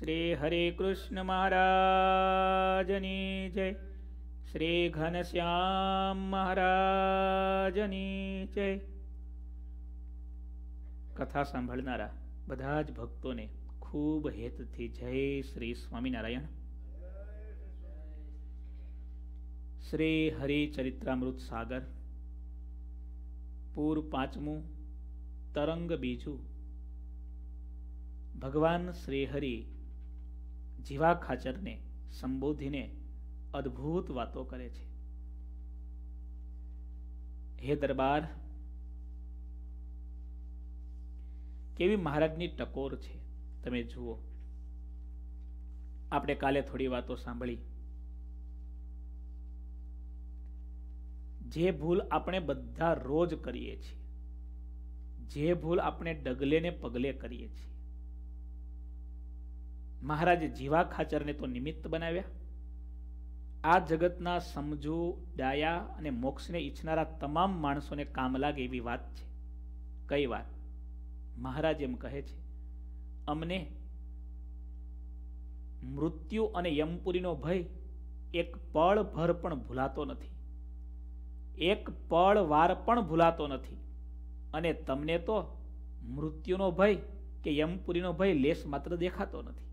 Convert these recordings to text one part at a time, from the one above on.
શ્રી હરે કૃષ્ણ મહારાજની જય શ્રી ઘનશ્યામ મહારાજની જય કથા સાંભળનારા બધા જ ભક્તોને ખૂબ હેતથી જય શ્રી સ્વામિનારાયણ શ્રી હરિચરિત્રામૃત સાગર પૂર પાંચમું તરંગ બીજું ભગવાન શ્રીહરિ જીવા ખાચરને સંબોધીને અદ્ભુત વાતો કરે છે હે દરબાર કેવી મહારાજની ટકોર છે તમે જુઓ આપણે કાલે થોડી વાતો સાંભળી જે ભૂલ આપણે બધા રોજ કરીએ છીએ જે ભૂલ આપણે ડગલે ને પગલે કરીએ છીએ મહારાજે જીવા ખાચરને તો નિમિત્ત બનાવ્યા આ જગતના સમજુ ડાયા અને મોક્ષને ઈચ્છનારા તમામ માણસોને કામ લાગે એવી વાત છે કઈ વાત મહારાજ એમ કહે છે અમને મૃત્યુ અને યમપુરીનો ભય એક પળ ભર પણ ભૂલાતો નથી એક પળ વાર પણ ભૂલાતો નથી અને તમને તો મૃત્યુનો ભય કે યમપુરીનો ભય લેશ માત્ર દેખાતો નથી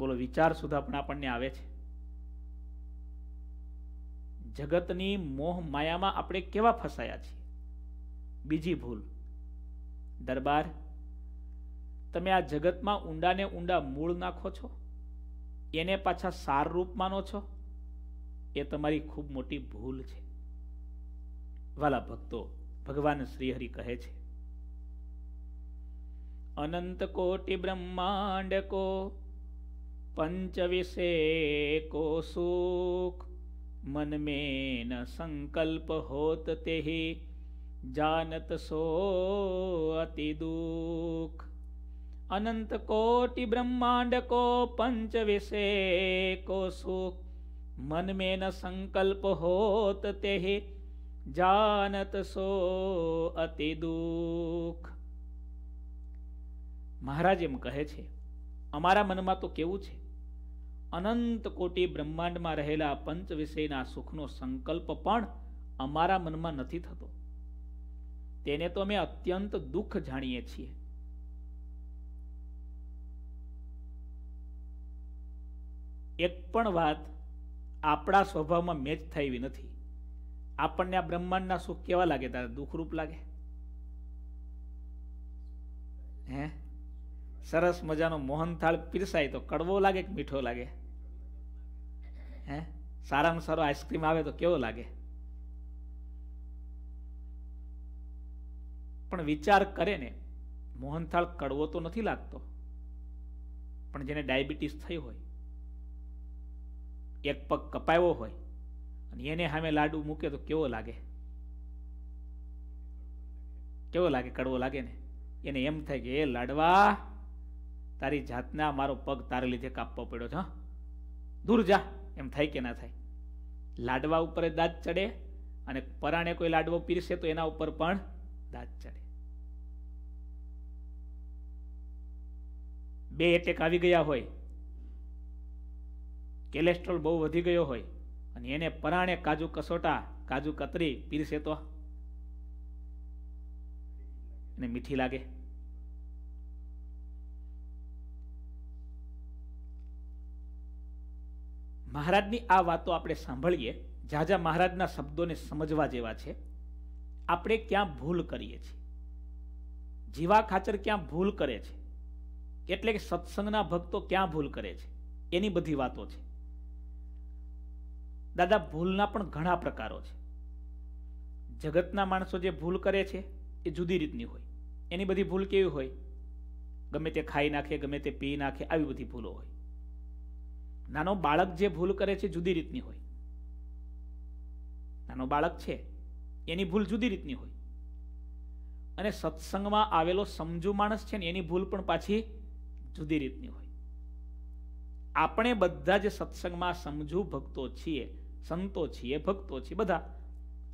બોલો વિચાર સુધા પણ આપણને આવે છે જગતની મોહ માયામાં આપણે કેવા ફસાયા છીએ બીજી ભૂલ દરબાર તમે આ જગતમાં ઊંડાને ઊંડા મૂળ નાખો છો એને પાછા સાર રૂપ માનો છો એ તમારી ખૂબ મોટી ભૂલ છે વાલા ભક્તો ભગવાન શ્રીહરિ કહે છે અનંત કોટી બ્રહ્માંડ કો પંચવિષે કો સુખ मन में न संकल्प होत ते ही जानत सो अति दुख अनंत कोटि ब्रह्मांड को पंच विषय को सुख मन में न संकल्प होत ते ही जानत सो अति દુઃખ મહારાજ એમ કહે છે અમારા મનમાં તો કેવું છે અનંત કોટી બ્રહ્માંડમાં રહેલા પંચ વિષયના સુખનો સંકલ્પ પણ અમારા મનમાં નથી થતો તેને તો અમે અત્યંત દુઃખ જાણીએ છીએ એક પણ વાત આપણા સ્વભાવમાં મેચ થઈ નથી આપણને આ બ્રહ્માંડના સુખ કેવા લાગે તારે દુઃખરૂપ લાગે હે સરસ મજાનો મોહનથાળ પીરસાય તો કડવો લાગે કે મીઠો લાગે હે સારામાં સારો આઈસ્ક્રીમ આવે તો કેવો લાગે પણ વિચાર કરે ને મોહનથાળ કડવો તો નથી લાગતો પણ જેને ડાયાબિટીસ થઈ હોય એક પગ કપાયો હોય અને એને સામે લાડુ મૂકે તો કેવો લાગે કેવો લાગે કડવો લાગે ને એને એમ થાય કે એ લાડવા તારી જાતના મારો પગ તારે લીધે કાપવો પડ્યો છે દૂર જા એમ થાય કે ના થાય લાડવા ઉપર દાંત ચડે અને પરાણે કોઈ લાડવો પીરશે તો એના ઉપર પણ દાંત ચડે બે એટેક આવી ગયા હોય કેલેસ્ટ્રોલ બહુ વધી ગયો હોય અને એને પરાણે કાજુ કસોટા કાજુ કતરી પીરશે તો એને મીઠી લાગે મહારાજની આ વાતો આપણે સાંભળીએ જાજા મહારાજના શબ્દોને સમજવા જેવા છે આપણે ક્યાં ભૂલ કરીએ છીએ જીવા ખાચર ક્યાં ભૂલ કરે છે એટલે કે સત્સંગના ભક્તો ક્યાં ભૂલ કરે છે એની બધી વાતો છે દાદા ભૂલના પણ ઘણા પ્રકારો છે જગતના માણસો જે ભૂલ કરે છે એ જુદી રીતની હોય એની બધી ભૂલ કેવી હોય ગમે તે ખાઈ નાખે ગમે તે પી નાખે આવી બધી ભૂલો હોય નાનો બાળક જે ભૂલ કરે છે જુદી રીતની હોય નાનો બાળક છે એની ભૂલ જુદી રીતની હોય અને સત્સંગમાં આવેલો સમજુ માણસ છે ને એની ભૂલ પણ પાછી જુદી રીતની હોય આપણે બધા જે સત્સંગમાં સમજુ ભક્તો છીએ સંતો છીએ ભક્તો છીએ બધા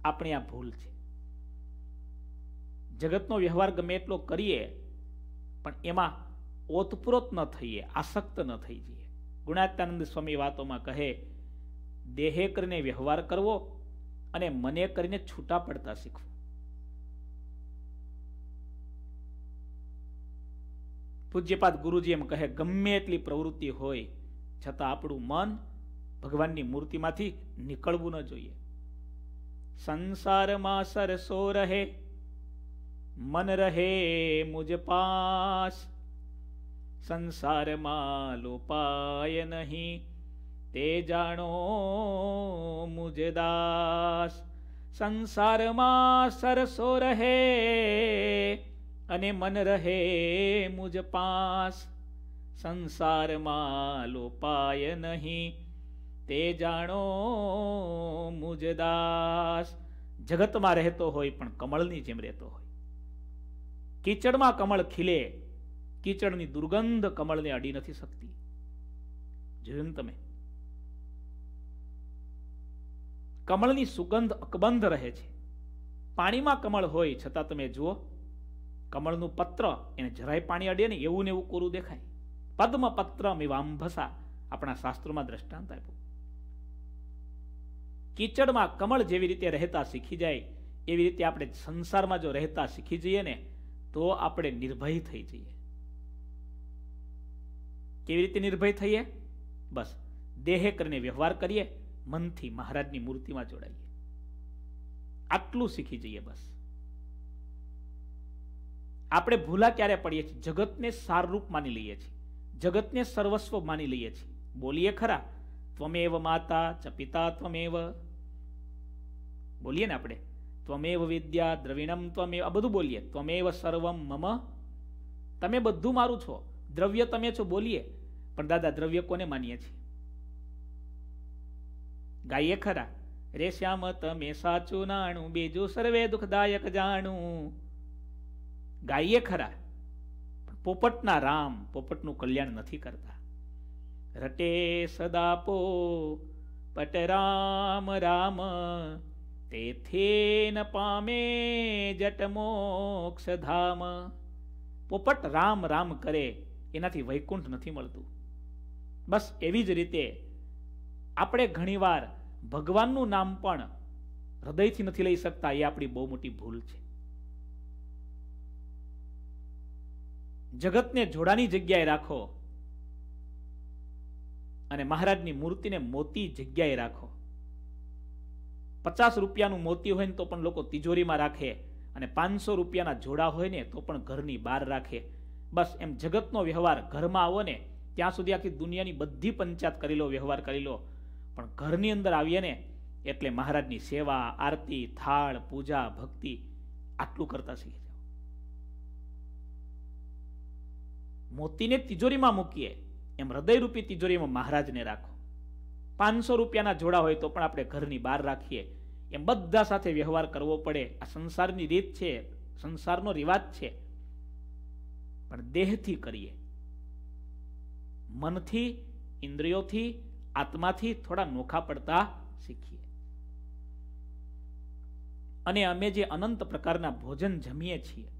આપણી આ ભૂલ છે જગતનો વ્યવહાર ગમે એટલો કરીએ પણ એમાં ઓતપ્રોત ન થઈએ આસક્ત ન થઈ જઈએ ગુણાત્યાનંદ સ્વામી વાતોમાં કહે દેહે કરીને વ્યવહાર કરવો અને મને કરીને છૂટા પડતા શીખવું પૂજ્યપાદ ગુરુજી એમ કહે ગમે એટલી પ્રવૃત્તિ હોય છતાં આપણું મન ભગવાનની મૂર્તિમાંથી નીકળવું ન જોઈએ સંસારમાં સરસો રહે મન રહે મુજ પાસ સંસારમાં લોપાય નહીં તે જાણો મુજે દાસ સંસારમાં સરસો રહે અને મન રહે મુજ પાસ સંસારમાં લોપાય નહીં તે જાણો મુજ દાસ જગતમાં રહેતો હોય પણ કમળની જેમ રહેતો હોય કીચડમાં કમળ ખીલે કીચડની દુર્ગંધ કમળને અડી નથી શકતી જોયું તમે કમળની સુગંધ અકબંધ રહે છે પાણીમાં કમળ હોય છતાં તમે જુઓ કમળનું પત્ર એને જરાય પાણી અડે ને એવું ને એવું કોરું દેખાય પદ્મપત્ર મિવાંભસા આપણા શાસ્ત્રોમાં દ્રષ્ટાંત આપ્યું કીચડમાં કમળ જેવી રીતે રહેતા શીખી જાય એવી રીતે આપણે સંસારમાં જો રહેતા શીખી જઈએ ને તો આપણે નિર્ભય થઈ જઈએ કેવી રીતે નિર્ભય થઈએ બસ દેહે કરીને વ્યવહાર કરીએ મનથી મહારાજની મૂર્તિમાં જોડાઈએ આટલું શીખી જઈએ બસ આપણે ભૂલા ક્યારે પડીએ છીએ જગતને સારરૂપ માની લઈએ છીએ જગતને સર્વસ્વ માની લઈએ છીએ બોલીએ ખરા ત્વમેવ માતા ચ પિતા ત્વમેવ બોલીએ ને આપણે ત્વમેવ વિદ્યા દ્રવિણમ ત્વમેવ આ બધું બોલીએ ત્વમેવ સર્વમ મમ તમે બધું મારું છો દ્રવ્ય તમે છો બોલીએ પણ દાદા દ્રવ્ય કોને માનીએ છીએ ગાઈએ ખરા રે શ્યામ તમે સાચું નાણું બીજું સર્વે દુઃખદાયક જાણું ગાઈએ ખરા પોપટના રામ પોપટનું કલ્યાણ નથી કરતા રટે સદાપો પટ રામ રામ તેથી ન પામે જટ મોક્ષ ધામ પોપટ રામ રામ કરે એનાથી વૈકુંઠ નથી મળતું બસ એવી જ રીતે આપણે ઘણીવાર ભગવાનનું નામ પણ હૃદયથી નથી લઈ શકતા એ આપણી બહુ મોટી ભૂલ છે જગતને જોડાની જગ્યાએ રાખો અને મહારાજની મૂર્તિને મોતી જગ્યાએ રાખો પચાસ રૂપિયાનું મોતી હોય ને તો પણ લોકો તિજોરીમાં રાખે અને પાંચસો રૂપિયાના જોડા હોય ને તો પણ ઘરની બહાર રાખે બસ એમ જગતનો વ્યવહાર ઘરમાં આવો ને ત્યાં સુધી આખી દુનિયાની બધી પંચાયત કરી લો વ્યવહાર કરી લો પણ ઘરની અંદર આવીએ ને એટલે મહારાજની સેવા આરતી થાળ પૂજા ભક્તિ આટલું કરતા શીખી જાઓ મોતીને તિજોરીમાં મૂકીએ એમ હૃદયરૂપી તિજોરીમાં મહારાજને રાખો પાંચસો રૂપિયાના જોડા હોય તો પણ આપણે ઘરની બહાર રાખીએ એમ બધા સાથે વ્યવહાર કરવો પડે આ સંસારની રીત છે સંસારનો રિવાજ છે પણ દેહથી કરીએ મનથી ઇન્દ્રિયોથી આત્માથી થોડા નોખા પડતા શીખીએ અને અમે જે અનંત પ્રકારના ભોજન જમીએ છીએ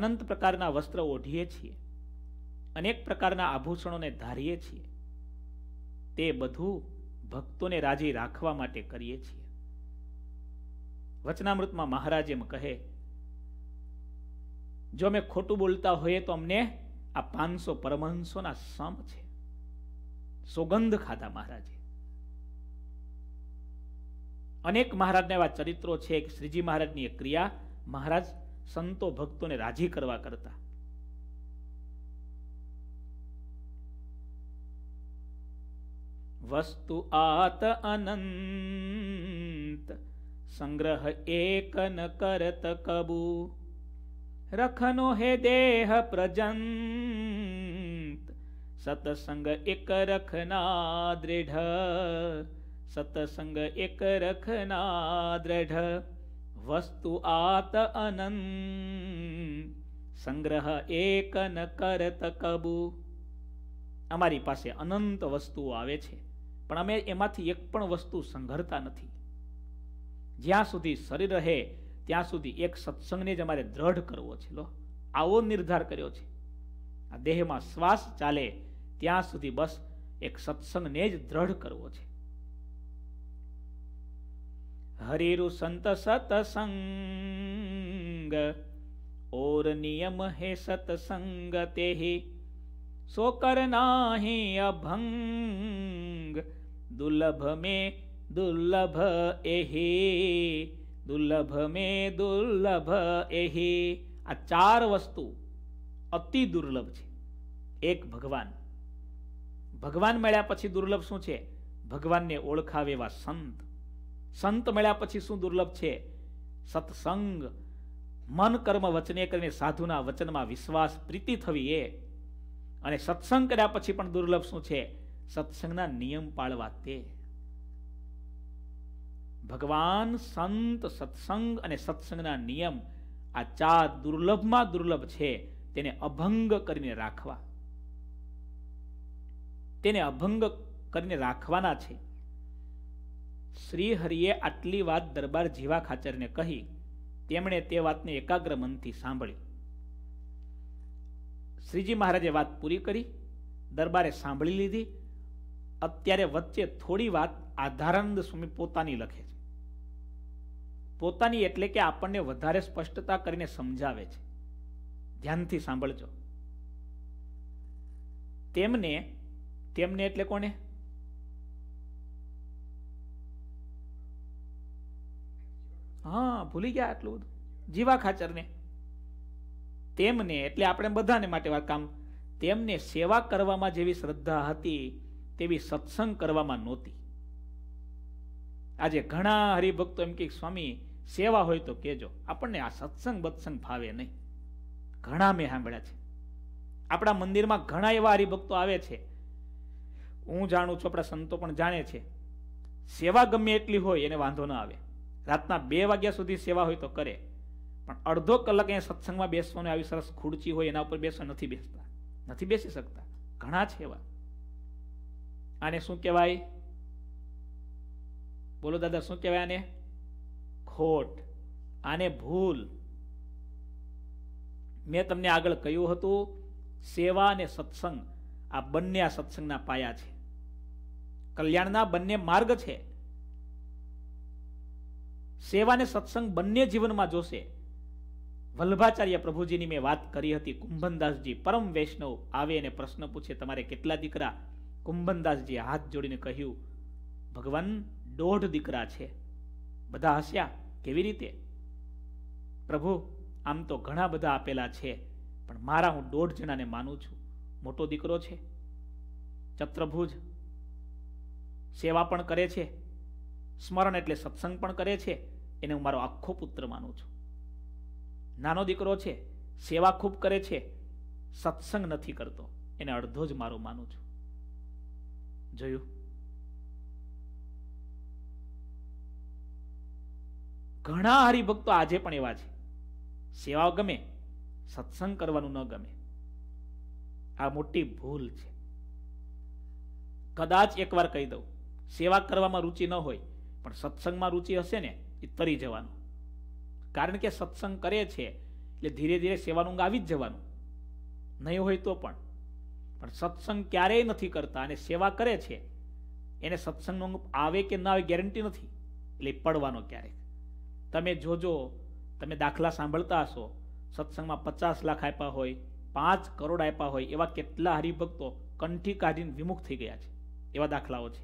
અનંત પ્રકારના વસ્ત્ર ઓઢીએ છીએ અનેક પ્રકારના આભૂષણોને ધારીએ છીએ તે બધું ભક્તોને રાજી રાખવા માટે કરીએ છીએ વચનામૃતમાં મહારાજ એમ કહે જો અમે ખોટું બોલતા હોઈએ તો અમને આ પાંચસો પરમહંસોના સમ છે સોગંધ ખાતા મહારાજે અનેક મહારાજના એવા ચરિત્રો છે કે શ્રીજી મહારાજની એક ક્રિયા મહારાજ સંતો ભક્તોને રાજી કરવા કરતા વસ્તુ આત અનંત સંગ્રહ એક ન કરત કબૂ રખનો હે દેહ પ્રજંત સતસંગ એક રખના દ્રઢ સતસંગ એક રખના દ્રઢ વસ્તુ આત અનંત સંગ્રહ એક ન કરત કબુ અમારી પાસે અનંત વસ્તુઓ આવે છે પણ અમે એમાંથી એક પણ વસ્તુ સંઘરતા નથી જ્યાં સુધી શરીર રહે ત્યાં સુધી એક સત્સંગને જ અમારે દ્રઢ કરવો છે લો આવો નિર્ધાર કર્યો છે આ દેહમાં શ્વાસ ચાલે ત્યાં સુધી બસ એક સત્સંગને જ દ્રઢ કરવો છે હરિરુ સંત સતસંગ ઓર નિયમ હે સતસંગ તે सो करना ही अभंग दुर्लभ में दुर्लभ एही દુર્લભ મે દુર્લભ એહિ આ ચાર વસ્તુ અતિ દુર્લભ છે એક ભગવાન ભગવાન મળ્યા પછી દુર્લભ શું છે ભગવાનને ઓળખાવે એવા સંત સંત મળ્યા પછી શું દુર્લભ છે સત્સંગ મન કર્મ વચને કરીને સાધુના વચનમાં વિશ્વાસ પ્રીતિ થવી એ અને સત્સંગ કર્યા પછી પણ દુર્લભ શું છે સત્સંગના નિયમ પાળવા તે ભગવાન સંત સત્સંગ અને સત્સંગના નિયમ આ ચાર દુર્લભમાં દુર્લભ છે તેને અભંગ કરીને રાખવા તેને અભંગ કરીને રાખવાના છે શ્રી હરિએ આટલી વાત દરબાર જીવા ખાચરને કહી તેમણે તે વાતને એકાગ્ર મનથી સાંભળી શ્રીજી મહારાજે વાત પૂરી કરી દરબારે સાંભળી લીધી અત્યારે વચ્ચે થોડી વાત આધારાનંદ સ્વામી પોતાની લખે પોતાની એટલે કે આપણને વધારે સ્પષ્ટતા કરીને સમજાવે છે ધ્યાનથી સાંભળજો તેમને તેમને એટલે કોને હા ભૂલી ગયા આટલું બધું જીવા ખાચરને તેમને એટલે આપણે બધાને માટે વાત કામ તેમને સેવા કરવામાં જેવી શ્રદ્ધા હતી તેવી સત્સંગ કરવામાં નહોતી આજે ઘણા હરિભક્તો એમ કે સ્વામી સેવા હોય તો કહેજો આપણને આ સત્સંગ બત્સંગ ભાવે નહીં ઘણા મેં સાંભળ્યા છે આપણા મંદિરમાં ઘણા એવા હરિભક્તો આવે છે હું જાણું છું આપણા સંતો પણ જાણે છે સેવા ગમે એટલી હોય એને વાંધો ન આવે રાતના બે વાગ્યા સુધી સેવા હોય તો કરે પણ અડધો કલાક અહીંયા સત્સંગમાં બેસવાનું આવી સરસ ખુરચી હોય એના ઉપર બેસવા નથી બેસતા નથી બેસી શકતા ઘણા છે એવા આને શું કહેવાય બોલો દાદા શું કહેવાય આને ખોટ આને ભૂલ મેં તમને આગળ કહ્યું હતું સેવા અને સત્સંગ આ બંને આ સત્સંગના પાયા છે કલ્યાણના બંને માર્ગ છે સેવા અને સત્સંગ બંને જીવનમાં જોશે વલ્ભાચાર્ય પ્રભુજીની મેં વાત કરી હતી કુંભનદાસજી પરમ વૈષ્ણવ આવે અને પ્રશ્ન પૂછે તમારે કેટલા દીકરા કુંભનદાસજીએ હાથ જોડીને કહ્યું ભગવાન દોઢ દીકરા છે બધા હસ્યા કેવી રીતે પ્રભુ આમ તો ઘણા બધા આપેલા છે પણ મારા હું દોઢ જણાને માનું છું મોટો દીકરો છે ચત્રભુજ સેવા પણ કરે છે સ્મરણ એટલે સત્સંગ પણ કરે છે એને હું મારો આખો પુત્ર માનું છું નાનો દીકરો છે સેવા ખૂબ કરે છે સત્સંગ નથી કરતો એને અડધો જ મારો માનું છું જોયું ઘણા હરિભક્તો આજે પણ એવા છે સેવાઓ ગમે સત્સંગ કરવાનું ન ગમે આ મોટી ભૂલ છે કદાચ એકવાર કહી દઉં સેવા કરવામાં રુચિ ન હોય પણ સત્સંગમાં રુચિ હશે ને એ તરી જવાનું કારણ કે સત્સંગ કરે છે એટલે ધીરે ધીરે સેવાનું આવી જ જવાનું નહીં હોય તો પણ પણ સત્સંગ ક્યારેય નથી કરતા અને સેવા કરે છે એને સત્સંગનો આવે કે ના આવે ગેરંટી નથી એટલે પડવાનો ક્યારેક તમે જોજો તમે દાખલા સાંભળતા હશો સત્સંગમાં પચાસ લાખ આપ્યા હોય પાંચ કરોડ આપ્યા હોય એવા કેટલા હરિભક્તો કંઠી કાઢીને વિમુખ થઈ ગયા છે એવા દાખલાઓ છે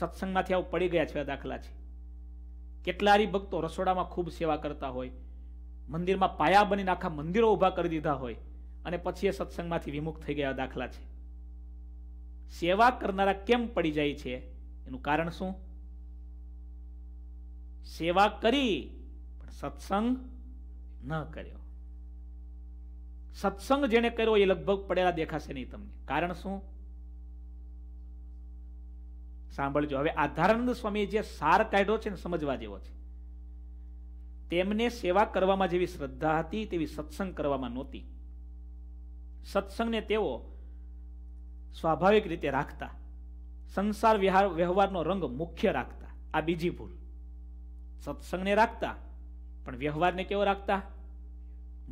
સત્સંગમાંથી આવું પડી ગયા છે એવા દાખલા છે કેટલા હરિભક્તો રસોડામાં ખૂબ સેવા કરતા હોય મંદિરમાં પાયા બનીને આખા મંદિરો ઊભા કરી દીધા હોય અને પછી એ સત્સંગમાંથી વિમુખ થઈ ગયા દાખલા છે સેવા કરનારા કેમ પડી જાય છે એનું કારણ શું સેવા કરી પણ સત્સંગ ન કર્યો સત્સંગ જેને કર્યો એ લગભગ પડેલા દેખાશે નહીં તમને કારણ શું સાંભળજો હવે આધારાનંદ સ્વામી જે સાર કાઢ્યો છે ને સમજવા જેવો છે તેમને સેવા કરવામાં જેવી શ્રદ્ધા હતી તેવી સત્સંગ કરવામાં નહોતી સત્સંગને તેઓ સ્વાભાવિક રીતે રાખતા સંસાર વ્યવહારનો રંગ મુખ્ય રાખતા આ બીજી ભૂલ સત્સંગને રાખતા પણ વ્યવહારને કેવો રાખતા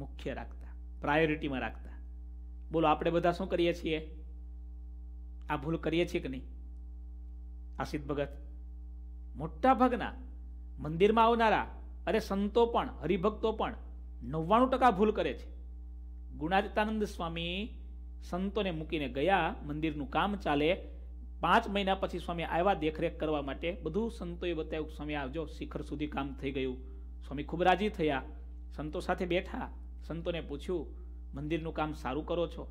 મુખ્ય રાખતા પ્રાયોરિટીમાં રાખતા બોલો આપણે બધા શું કરીએ છીએ આ ભૂલ કરીએ છીએ કે નહીં આસિદ ભગત મોટાભાગના મંદિરમાં આવનારા અરે સંતો પણ હરિભક્તો પણ નવ્વાણું ટકા ભૂલ કરે છે ગુણાદિતાનંદ સ્વામી સંતોને મૂકીને ગયા મંદિરનું કામ ચાલે પાંચ મહિના પછી સ્વામી આવ્યા દેખરેખ કરવા માટે બધું સંતોએ બતાવ્યું સ્વામી આવજો શિખર સુધી કામ થઈ ગયું સ્વામી ખૂબ રાજી થયા સંતો સાથે બેઠા સંતોને પૂછ્યું મંદિરનું કામ સારું કરો છો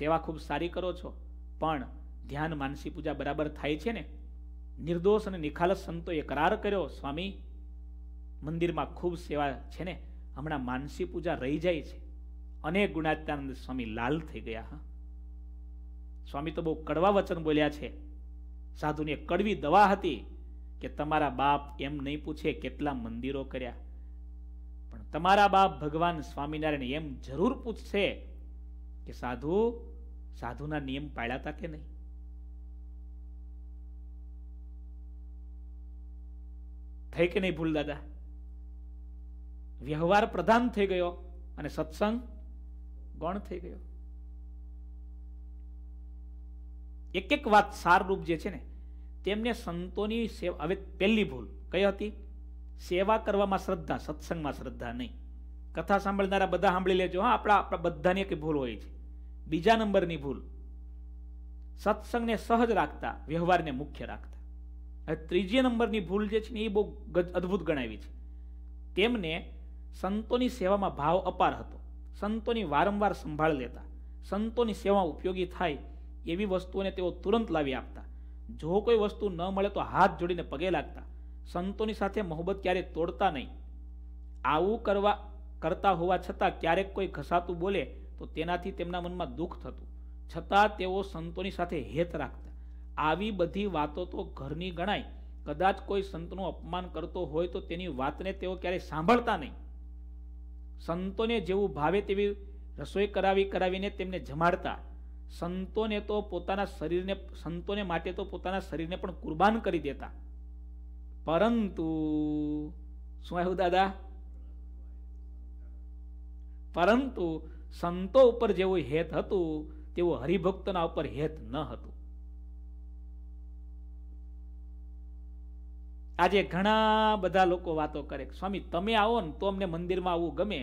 સેવા ખૂબ સારી કરો છો પણ ધ્યાન માનસી પૂજા બરાબર થાય છે ને નિર્દોષ અને નિખાલસ સંતોએ કરાર કર્યો સ્વામી મંદિરમાં ખૂબ સેવા છે ને હમણાં માનસી પૂજા રહી જાય છે અનેક ગુણાત્યાનંદ સ્વામી લાલ થઈ ગયા હા સ્વામી તો બહુ કડવા વચન બોલ્યા છે સાધુની કડવી દવા હતી કે તમારા બાપ એમ નહીં પૂછે કેટલા મંદિરો કર્યા પણ તમારા બાપ ભગવાન સ્વામિનારાયણ એમ જરૂર પૂછશે કે સાધુ સાધુના નિયમ પાળ્યા હતા કે નહીં થઈ કે નહીં ભૂલ દાદા વ્યવહાર પ્રધાન થઈ ગયો અને સત્સંગ ગૌણ થઈ ગયો એક એક વાત સારરૂપ જે છે ને તેમને સંતોની સેવા હવે પહેલી ભૂલ કઈ હતી સેવા કરવામાં શ્રદ્ધા સત્સંગમાં શ્રદ્ધા નહીં કથા સાંભળનારા બધા સાંભળી લેજો હા આપણા આપણા બધાની એક ભૂલ હોય છે બીજા નંબરની ભૂલ સત્સંગને સહજ રાખતા વ્યવહારને મુખ્ય રાખતા હવે ત્રીજી નંબરની ભૂલ જે છે ને એ બહુ અદ્ભુત ગણાવી છે તેમને સંતોની સેવામાં ભાવ અપાર હતો સંતોની વારંવાર સંભાળ લેતા સંતોની સેવા ઉપયોગી થાય એવી વસ્તુઓને તેઓ તુરંત લાવી આપતા જો કોઈ વસ્તુ ન મળે તો હાથ જોડીને પગે લાગતા સંતોની સાથે મોહબત ક્યારેય તોડતા નહીં આવું કરવા કરતા હોવા છતાં ક્યારેક કોઈ ઘસાતું બોલે તો તેનાથી તેમના મનમાં દુઃખ થતું છતાં તેઓ સંતોની સાથે હેત રાખતા આવી બધી વાતો તો ઘરની ગણાય કદાચ કોઈ સંતનું અપમાન કરતો હોય તો તેની વાતને તેઓ ક્યારેય સાંભળતા નહીં સંતોને જેવું ભાવે તેવી રસોઈ કરાવી કરાવીને તેમને જમાડતા સંતોને તો પોતાના શરીરને સંતોને માટે તો પોતાના શરીરને પણ કુરબાન કરી દેતા પરંતુ શું આવ્યું દાદા પરંતુ સંતો ઉપર જેવું હેત હતું તેવું હરિભક્તના ઉપર હેત ન હતું આજે ઘણા બધા લોકો વાતો કરે સ્વામી તમે આવો ને તો અમને મંદિરમાં આવવું ગમે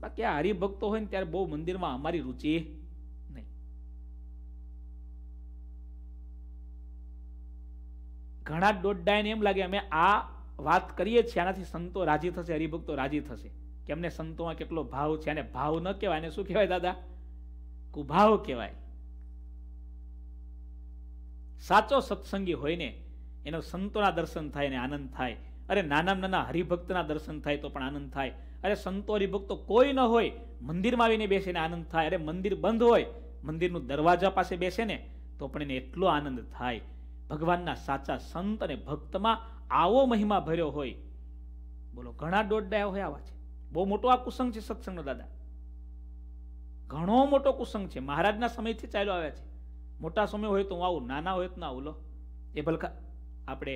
બાકી આ હરિભક્તો હોય ને ત્યારે બહુ મંદિરમાં અમારી રુચિ ઘણા દોડડાયને એમ લાગે અમે આ વાત કરીએ છીએ આનાથી સંતો રાજી થશે હરિભક્તો રાજી થશે કે એમને સંતોમાં કેટલો ભાવ છે અને ભાવ ન કહેવાય એને શું કહેવાય દાદા કુભાવ કહેવાય સાચો સત્સંગી હોય ને એનો સંતોના દર્શન થાય ને આનંદ થાય અરે નાના નાના હરિભક્તના દર્શન થાય તો પણ આનંદ થાય અરે સંતો હરિભક્તો કોઈ ન હોય મંદિરમાં આવીને બેસીને આનંદ થાય અરે મંદિર બંધ હોય મંદિરનું દરવાજા પાસે બેસે ને તો પણ એને એટલો આનંદ થાય ભગવાનના સાચા સંત અને ભક્તમાં આવો મહિમા ભર્યો હોય બોલો ઘણા દોડડાયા હોય આવા છે બહુ મોટો આ કુસંગ છે સત્સંગનો દાદા ઘણો મોટો કુસંગ છે મહારાજના સમયથી ચાલ્યો આવ્યા છે મોટા સમય હોય તો હું આવું નાના હોય તો ના આવું લો એ ભલકા આપણે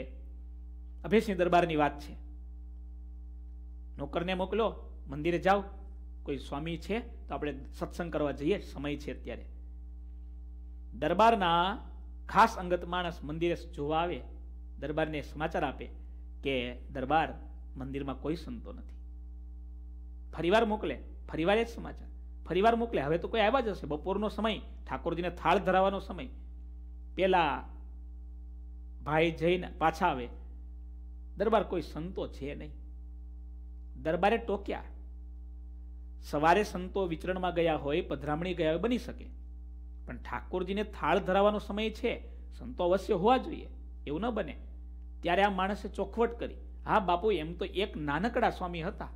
અભેસની દરબારની વાત છે નોકરને મોકલો મંદિરે જાઓ કોઈ સ્વામી છે તો આપણે સત્સંગ કરવા જઈએ સમય છે અત્યારે દરબારના ખાસ અંગત માણસ મંદિરે જોવા આવે દરબારને સમાચાર આપે કે દરબાર મંદિરમાં કોઈ સંતો નથી ફરીવાર મોકલે ફરીવાર એ જ સમાચાર ફરીવાર મોકલે હવે તો કોઈ આવ્યા જ હશે બપોરનો સમય ઠાકોરજીને થાળ ધરાવવાનો સમય પેલા ભાઈ જઈને પાછા આવે દરબાર કોઈ સંતો છે નહીં દરબારે ટોક્યા સવારે સંતો વિચરણમાં ગયા હોય પધરામણી ગયા હોય બની શકે પણ ઠાકોરજીને થાળ ધરાવવાનો સમય છે સંતો અવશ્ય હોવા જોઈએ એવું ન બને ત્યારે આ માણસે ચોખવટ કરી હા બાપુ એમ તો એક નાનકડા સ્વામી હતા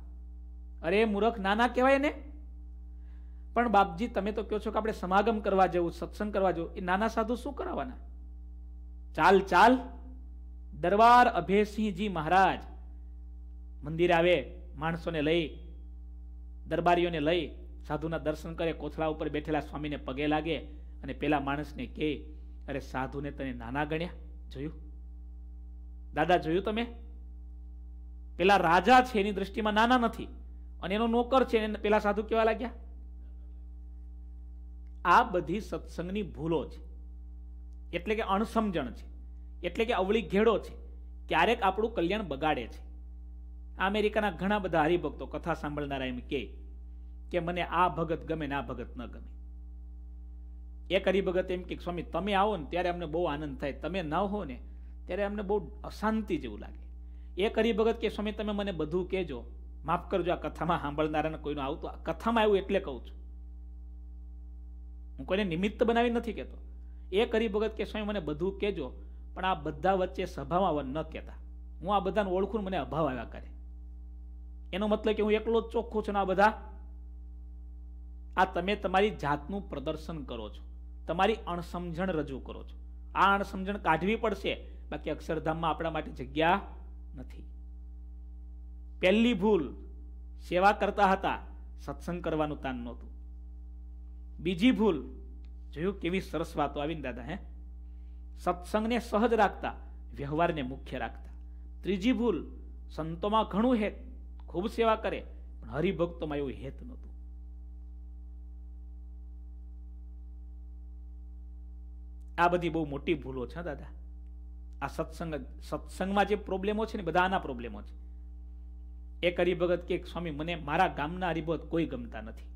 અરે મૂરખ નાના કહેવાય ને પણ બાપજી તમે તો કહો છો કે આપણે સમાગમ કરવા જવું સત્સંગ કરવા જવું એ નાના સાધુ શું કરાવવાના ચાલ ચાલ દરબાર અભયસિંહજી મહારાજ મંદિર આવે માણસોને લઈ દરબારીઓને લઈ સાધુના દર્શન કરે કોથળા ઉપર બેઠેલા સ્વામીને પગે લાગે અને પેલા માણસને કહે અરે સાધુને તને નાના ગણ્યા જોયું દાદા જોયું તમે પેલા રાજા છે એની દ્રષ્ટિમાં નાના નથી અને એનો નોકર છે એને પેલા સાધુ કેવા લાગ્યા આ બધી સત્સંગની ભૂલો છે એટલે કે અણસમજણ છે એટલે કે અવળી ઘેડો છે ક્યારેક આપણું કલ્યાણ બગાડે છે અમેરિકાના ઘણા બધા હરિભક્તો કથા સાંભળનારા એમ કે મને આ ભગત ગમે ને આ ભગત ન ગમે એક હરિભગત એમ કે સ્વામી તમે આવો ને ત્યારે અમને બહુ આનંદ થાય તમે ન હો ને ત્યારે અમને બહુ અશાંતિ જેવું લાગે એક હરિભગત કે સ્વામી તમે મને બધું કહેજો માફ કરજો આ કથામાં સાંભળનારાને કોઈનું આવતું આ કથામાં આવ્યું એટલે કહું છું હું કોઈને નિમિત્ત બનાવી નથી કહેતો એ કરી ભગત કે સ્વામી મને બધું કહેજો પણ આ બધા વચ્ચે સભામાં ન કહેતા હું આ બધાને ઓળખું મને અભાવ આવ્યા કરે એનો મતલબ કે હું એકલો જ ચોખ્ખો છું આ બધા આ તમે તમારી જાતનું પ્રદર્શન કરો છો તમારી અણસમજણ રજૂ કરો છો આ અણસમજણ કાઢવી પડશે બાકી અક્ષરધામમાં આપણા માટે જગ્યા નથી પહેલી ભૂલ સેવા કરતા હતા સત્સંગ કરવાનું તાન નહોતું બીજી ભૂલ જોયું કેવી સરસ વાતો આવીને દાદા હે સત્સંગને સહજ રાખતા વ્યવહારને મુખ્ય રાખતા ત્રીજી ભૂલ સંતોમાં ઘણું હેત ખૂબ સેવા કરે પણ હરિભક્તોમાં એવું હેત નહોતું આ બધી બહુ મોટી ભૂલો છે દાદા આ સત્સંગ સત્સંગમાં જે પ્રોબ્લેમો છે ને બધા આના પ્રોબ્લેમો છે એક હરિભગત કે સ્વામી મને મારા ગામના હરિભગત કોઈ ગમતા નથી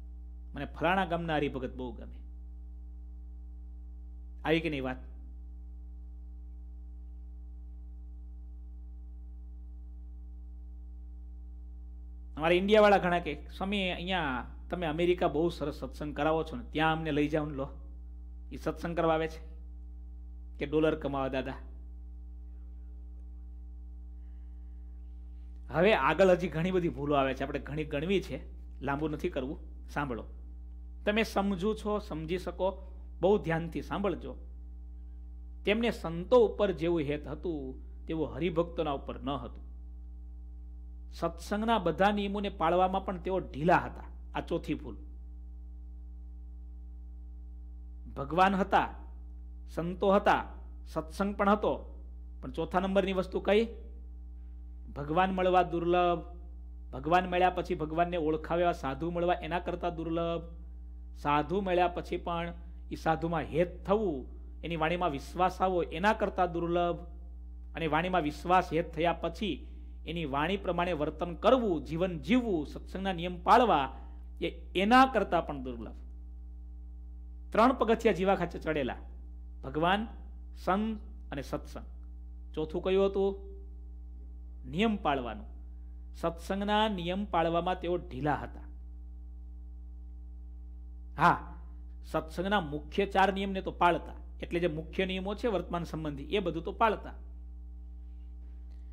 મને ફલાણા ગામના હરિભગત બહુ ગમે આવી કે નહીં વાત અમારા ઇન્ડિયાવાળા ઘણા કે સ્વામી અહીંયા તમે અમેરિકા બહુ સરસ સત્સંગ કરાવો છો ને ત્યાં અમને લઈ જાઓ લો એ સત્સંગ કરવા આવે છે કે ડોલર કમાવા દાદા હવે આગળ હજી ઘણી બધી ભૂલો આવે છે આપણે ઘણી ગણવી છે લાંબુ નથી કરવું સાંભળો તમે સમજુ છો સમજી શકો બહુ ધ્યાનથી સાંભળજો તેમને સંતો ઉપર જેવું હેત હતું તેવું હરિભક્તોના ઉપર ન હતું સત્સંગના બધા નિયમોને પાળવામાં પણ તેઓ ઢીલા હતા આ ચોથી ભૂલ ભગવાન હતા સંતો હતા સત્સંગ પણ હતો પણ ચોથા નંબરની વસ્તુ કઈ ભગવાન મળવા દુર્લભ ભગવાન મળ્યા પછી ભગવાનને ઓળખાવ્યા સાધુ મળવા એના કરતાં દુર્લભ સાધુ મળ્યા પછી પણ એ સાધુમાં હેત થવું એની વાણીમાં વિશ્વાસ આવવો એના કરતાં દુર્લભ અને વાણીમાં વિશ્વાસ હેત થયા પછી એની વાણી પ્રમાણે વર્તન કરવું જીવન જીવવું સત્સંગના નિયમ પાળવા એ એના કરતાં પણ દુર્લભ ત્રણ પગથિયા જીવા ખાચે ચડેલા ભગવાન સંગ અને સત્સંગ ચોથું કયું હતું નિયમ પાળવાનું સત્સંગના નિયમ પાળવામાં તેઓ ઢીલા હતા હા સત્સંગના મુખ્ય ચાર નિયમને તો પાળતા એટલે જે મુખ્ય નિયમો છે વર્તમાન સંબંધી એ બધું તો પાળતા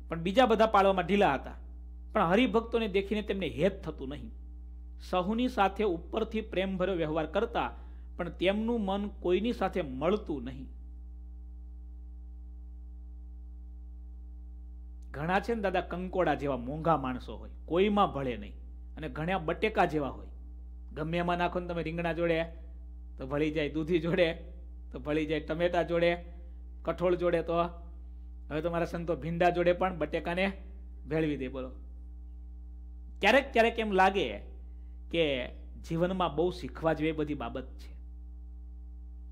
પણ બીજા બધા પાળવામાં ઢીલા હતા પણ હરિભક્તોને દેખીને તેમને હેત થતું નહીં સહુની સાથે ઉપરથી પ્રેમભર્યો વ્યવહાર કરતા પણ તેમનું મન કોઈની સાથે મળતું નહીં ઘણા છે ને દાદા કંકોડા જેવા મોંઘા માણસો હોય કોઈમાં ભળે નહીં અને ઘણા બટેકા જેવા હોય ગમે એમાં નાખો ને તમે રીંગણા જોડે તો ભળી જાય દૂધી જોડે તો ભળી જાય ટમેટા જોડે કઠોળ જોડે તો હવે તમારા સંતો ભીંડા જોડે પણ બટેકાને ભેળવી દે બોલો ક્યારેક ક્યારેક એમ લાગે કે જીવનમાં બહુ શીખવા જેવી બધી બાબત છે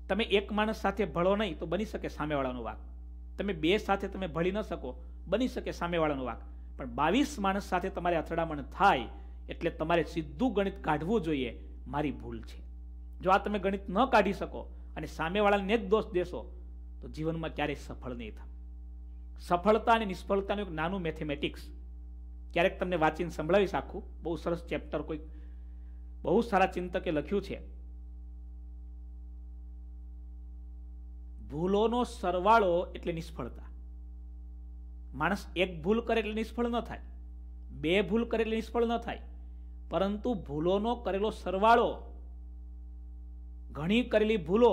તમે એક માણસ સાથે ભળો નહીં તો બની શકે સામેવાળાનું વાક તમે બે સાથે તમે ભળી ન શકો બની શકે સામેવાળાનું વાક પણ બાવીસ માણસ સાથે તમારે અથડામણ થાય એટલે તમારે સીધું ગણિત કાઢવું જોઈએ મારી ભૂલ છે જો આ તમે ગણિત ન કાઢી શકો અને સામેવાળાને જ દોષ દેશો તો જીવનમાં ક્યારેય સફળ નહીં થાય સફળતા અને નિષ્ફળતાનું એક નાનું મેથેમેટિક્સ ક્યારેક તમને વાંચીને સંભળાવી આખું બહુ સરસ ચેપ્ટર કોઈ બહુ સારા ચિંતકે લખ્યું છે ભૂલોનો સરવાળો એટલે નિષ્ફળતા માણસ એક ભૂલ કરે એટલે નિષ્ફળ ન થાય બે ભૂલ કરે એટલે નિષ્ફળ ન થાય પરંતુ ભૂલોનો કરેલો સરવાળો ઘણી કરેલી ભૂલો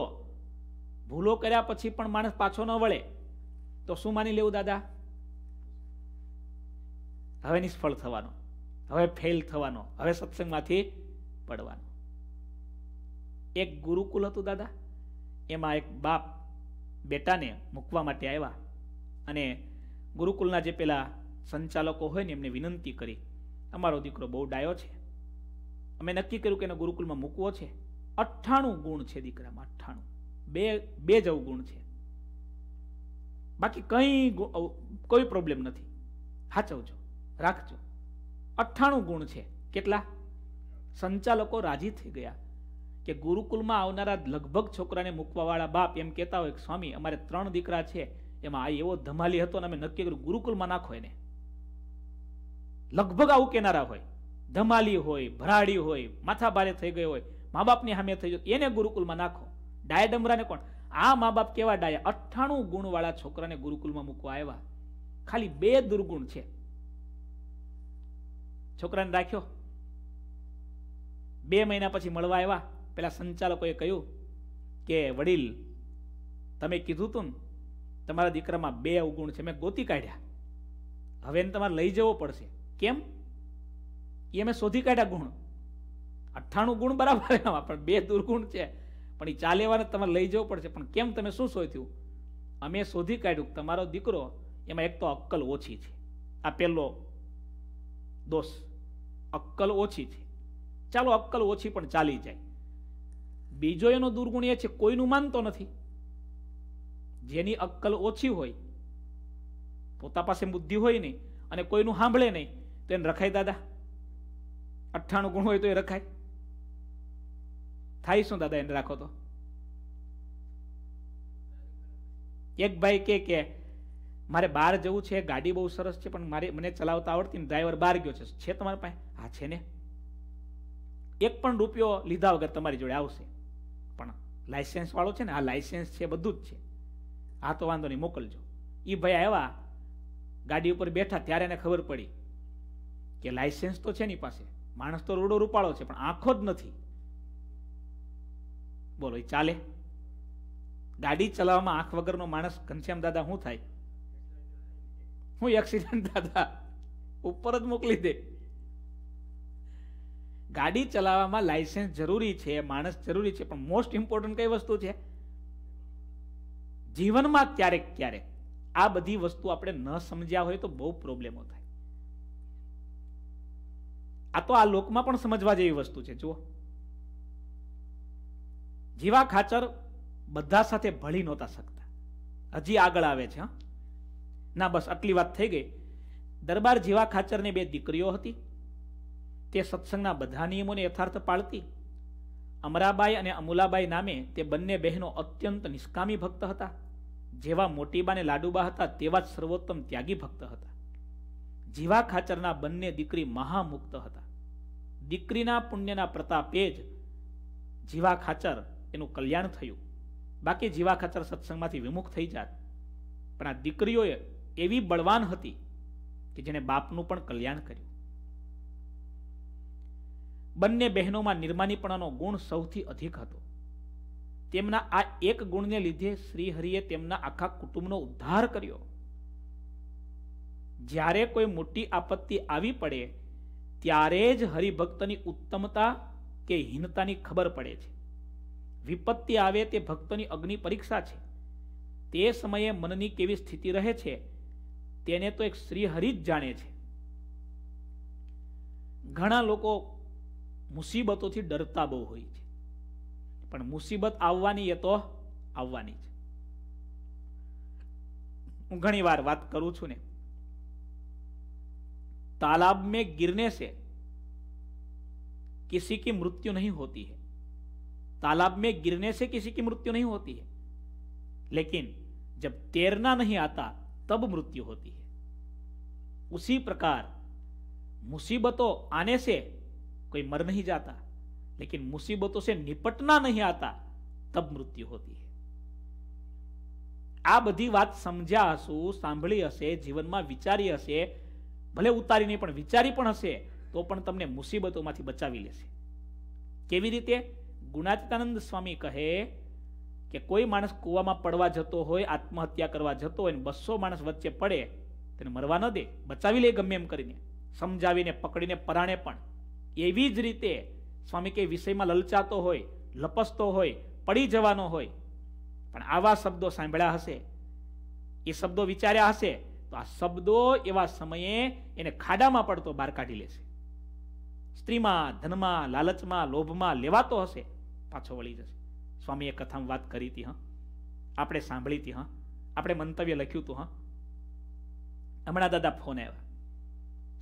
ભૂલો કર્યા પછી પણ માણસ પાછો ન વળે તો શું માની લેવું દાદા હવે નિષ્ફળ થવાનો હવે ફેલ થવાનો હવે સત્સંગમાંથી પડવાનો એક ગુરુકુલ હતું દાદા એમાં એક બાપ બેટાને મૂકવા માટે આવ્યા અને ગુરુકુલના જે પેલા સંચાલકો હોય ને એમને વિનંતી કરી અમારો દીકરો બહુ ડાયો છે અમે નક્કી કર્યું કે એને ગુરુકુલમાં મૂકવો છે અઠ્ઠાણું ગુણ છે દીકરામાં અઠ્ઠાણું બે બે જ અવગુણ છે બાકી કંઈ કોઈ પ્રોબ્લેમ નથી હાચવજો રાખજો અઠ્ઠાણું ગુણ છે કેટલા સંચાલકો રાજી થઈ ગયા કે ગુરુકુલમાં આવનારા લગભગ છોકરાને મૂકવાવાળા બાપ એમ કહેતા હોય કે સ્વામી અમારે ત્રણ દીકરા છે એમાં આ એવો ધમાલી હતો અને અમે નક્કી કર્યું ગુરુકુલમાં નાખો એને લગભગ આવું કેનારા હોય ધમાલી હોય ભરાડી હોય માથા ભારે થઈ ગયો હોય મા બાપની સામે થઈ ગયો એને ગુરુકુલમાં નાખો ડાયા ડમરાને કોણ આ મા બાપ કેવા ડાયા અઠ્ઠાણું ગુણવાળા છોકરાને ગુરુકુલમાં મૂકવા આવ્યા ખાલી બે દુર્ગુણ છે છોકરાને રાખ્યો બે મહિના પછી મળવા આવ્યા પેલા સંચાલકોએ કહ્યું કે વડીલ તમે કીધું તું ને તમારા દીકરામાં બે અવગુણ છે મેં ગોતી કાઢ્યા હવે એને તમારે લઈ જવો પડશે કેમ એ અમે શોધી કાઢ્યા ગુણ અઠ્ઠાણું ગુણ બરાબર એમાં પણ બે દુર્ગુણ છે પણ એ ચાલેવાને તમારે લઈ જવો પડશે પણ કેમ તમે શું શોધ્યું અમે શોધી કાઢ્યું તમારો દીકરો એમાં એક તો અક્કલ ઓછી છે આ પહેલો દોષ અક્કલ ઓછી છે ચાલો અક્કલ ઓછી પણ ચાલી જાય બીજો એનો દુર્ગુણ એ છે કોઈનું માનતો નથી જેની અક્કલ ઓછી હોય પોતા પાસે બુદ્ધિ હોય નહીં અને કોઈનું સાંભળે નહીં તો એને રખાય દાદા અઠ્ઠાણું ગુણ હોય તો એ રખાય થાય શું દાદા એને રાખો તો એક ભાઈ કે કે મારે બહાર જવું છે ગાડી બહુ સરસ છે પણ મારે મને ચલાવતા આવડતી ને ડ્રાઈવર બહાર ગયો છે છે તમારી પાસે હા છે ને એક પણ રૂપિયો લીધા વગર તમારી જોડે આવશે લાઇસન્સ છે ને આ લાઇસન્સ છે બધું જ છે આ તો વાંધો નહીં મોકલજો એ ભાઈ આવ્યા ગાડી ઉપર બેઠા ત્યારે એને ખબર પડી કે લાઇસન્સ તો છે ની પાસે માણસ તો રોડો રૂપાળો છે પણ આંખો જ નથી બોલો એ ચાલે ગાડી ચલાવવામાં આંખ વગરનો માણસ ઘનશ્યામ દાદા શું થાય હું એક્સિડન્ટ દાદા ઉપર જ મોકલી દે ગાડી ચલાવવામાં લાયસન્સ જરૂરી છે માણસ જરૂરી છે પણ મોસ્ટ ઇમ્પોર્ટન્ટ કઈ વસ્તુ છે જીવનમાં ક્યારેક ક્યારેક આ બધી વસ્તુ આપણે ન સમજ્યા હોય તો બહુ પ્રોબ્લેમો થાય આ તો આ લોકમાં પણ સમજવા જેવી વસ્તુ છે જુઓ જીવા ખાચર બધા સાથે ભળી નહોતા શકતા હજી આગળ આવે છે ના બસ આટલી વાત થઈ ગઈ દરબાર જીવા ખાચરની બે દીકરીઓ હતી તે સત્સંગના બધા નિયમોને યથાર્થ પાળતી અમરાબાઈ અને અમુલાબાઈ નામે તે બંને બહેનો અત્યંત નિષ્કામી ભક્ત હતા જેવા મોટીબાને લાડુબા હતા તેવા જ સર્વોત્તમ ત્યાગી ભક્ત હતા જીવા ખાચરના બંને દીકરી મહામુક્ત હતા દીકરીના પુણ્યના પ્રતાપે જ જીવા ખાચર એનું કલ્યાણ થયું બાકી જીવા ખાચર સત્સંગમાંથી વિમુખ થઈ જાત પણ આ દીકરીઓએ એવી બળવાન હતી કે જેણે બાપનું પણ કલ્યાણ કર્યું બંને બહેનોમાં નિર્માનીપણાનો ગુણ સૌથી અધિક હતો તેમના આ એક ગુણને લીધે શ્રીહરિએ તેમના આખા કુટુંબનો ઉદ્ધાર કર્યો જ્યારે કોઈ મોટી આપત્તિ આવી પડે ત્યારે જ હરિભક્તની ઉત્તમતા કે હીનતાની ખબર પડે છે વિપત્તિ આવે તે ભક્તની અગ્નિ પરીક્ષા છે તે સમયે મનની કેવી સ્થિતિ રહે છે તેને તો એક શ્રીહરિ જ જાણે છે ઘણા લોકો મુસીબતોથી ડરતા બહુ હોય છે પણ મુસીબત આવવાની એ તો આવવાની છે હું ઘણી વાર વાત કરું છું ને तालाब में गिरने से किसी की मृत्यु नहीं होती है तालाब में गिरने से किसी की मृत्यु नहीं होती है लेकिन जब तैरना नहीं आता तब मृत्यु होती है उसी प्रकार मुसीबतों आने से કોઈ મર नहीं જતા લેકિન મુસીબતો સે નિપટના નહીં આતા તબ મૃત્યુ હોતી આ બધી વાત સમજ્યા હશું સાંભળી હશે જીવનમાં વિચારી હશે ભલે ઉતારી નહીં પણ વિચારી પણ હશે તો પણ તમને મુસીબતોમાંથી બચાવી લેશે કેવી રીતે ગુણાતીતાનંદ સ્વામી કહે કે કોઈ માણસ કૂવામાં પડવા જતો હોય આત્મહત્યા કરવા જતો હોય બસો માણસ વચ્ચે પડે તેને મરવા ન દે બચાવી લે ગમે એમ કરીને સમજાવીને પકડીને પરાણે પણ એવી જ રીતે સ્વામી કે વિષયમાં લલચાતો હોય લપસતો હોય પડી જવાનો હોય પણ આવા શબ્દો સાંભળ્યા હશે એ શબ્દો વિચાર્યા હશે તો આ શબ્દો એવા સમયે એને ખાડામાં પડતો બહાર કાઢી લેશે સ્ત્રીમાં ધનમાં લાલચમાં લોભમાં લેવાતો હશે પાછો વળી જશે સ્વામીએ કથામાં વાત કરી હતી હા આપણે સાંભળી હતી હા આપણે મંતવ્ય લખ્યું હતું હા હમણાં દાદા ફોન આવ્યા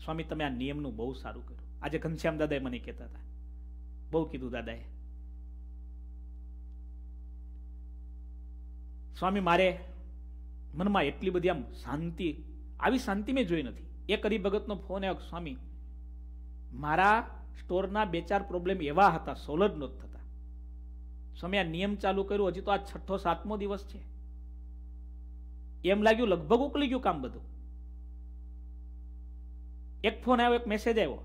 સ્વામી તમે આ નિયમનું બહુ સારું કર્યું આજે ઘનશ્યામ દાદાએ મને કહેતા હતા બહુ કીધું દાદાએ સ્વામી મારે મનમાં એટલી બધી આમ શાંતિ આવી શાંતિ મેં જોઈ નથી એક હરિભગતનો ફોન આવ્યો સ્વામી મારા સ્ટોરના બે ચાર પ્રોબ્લેમ એવા હતા સોલ્વ નહોત થતા સ્વામી આ નિયમ ચાલુ કર્યું હજી તો આ છઠ્ઠો સાતમો દિવસ છે એમ લાગ્યું લગભગ ઉકલી ગયું કામ બધું એક ફોન આવ્યો એક મેસેજ આવ્યો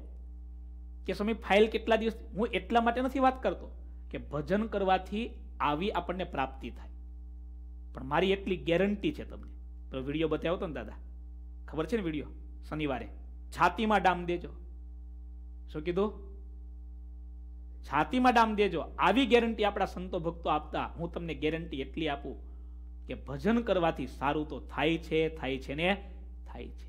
કે સ્વામી ફાઇલ કેટલા દિવસ હું એટલા માટે નથી વાત કરતો કે ભજન કરવાથી આવી આપણને પ્રાપ્તિ થાય પણ મારી એટલી ગેરંટી છે તમને તો વિડીયો બતાવો તો ને દાદા ખબર છે ને વિડીયો શનિવારે છાતીમાં ડામ દેજો શું કીધું છાતીમાં ડામ દેજો આવી ગેરંટી આપણા સંતો ભક્તો આપતા હું તમને ગેરંટી એટલી આપું કે ભજન કરવાથી સારું તો થાય છે થાય છે ને થાય છે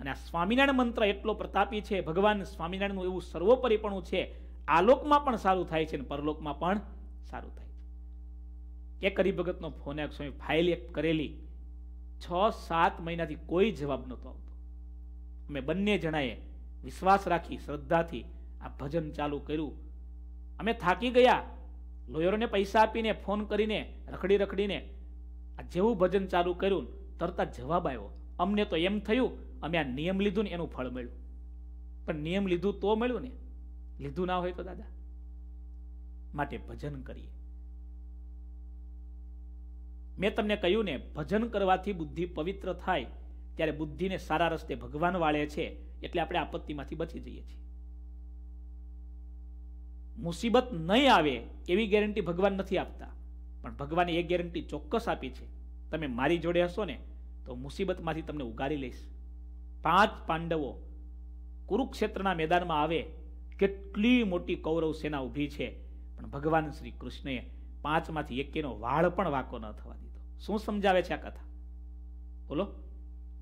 અને આ સ્વામિનારાયણ મંત્ર એટલો પ્રતાપી છે ભગવાન સ્વામિનારાયણનું એવું સર્વોપરીપણું છે આલોકમાં પણ સારું થાય છે અને પરલોકમાં પણ સારું થાય છે એક હરિભગતનો ફોન એક સ્વામી ફાઇલ એક કરેલી છ સાત મહિનાથી કોઈ જવાબ નહોતો આવતો અમે બંને જણાએ વિશ્વાસ રાખી શ્રદ્ધાથી આ ભજન ચાલુ કર્યું અમે થાકી ગયા લોયરોને પૈસા આપીને ફોન કરીને રખડી રખડીને આ જેવું ભજન ચાલુ કર્યું તરતા જવાબ આવ્યો અમને તો એમ થયું અમે આ નિયમ લીધું ને એનું ફળ મળ્યું પણ નિયમ લીધું તો મળ્યું ને લીધું ના હોય તો દાદા માટે ભજન કરીએ મેં તમને કહ્યું ને ભજન કરવાથી બુદ્ધિ પવિત્ર થાય ત્યારે બુદ્ધિને સારા રસ્તે ભગવાન વાળે છે એટલે આપણે આપત્તિમાંથી બચી જઈએ છીએ મુસીબત નહીં આવે એવી ગેરંટી ભગવાન નથી આપતા પણ ભગવાને એ ગેરંટી ચોક્કસ આપી છે તમે મારી જોડે હશો ને તો મુસીબતમાંથી તમને ઉગારી લઈશ પાંચ પાંડવો કુરુક્ષેત્રના મેદાનમાં આવે કેટલી મોટી કૌરવ સેના ઊભી છે પણ ભગવાન શ્રી કૃષ્ણએ પાંચમાંથી એકેનો વાળ પણ વાકો ન થવા દીધો શું સમજાવે છે આ કથા બોલો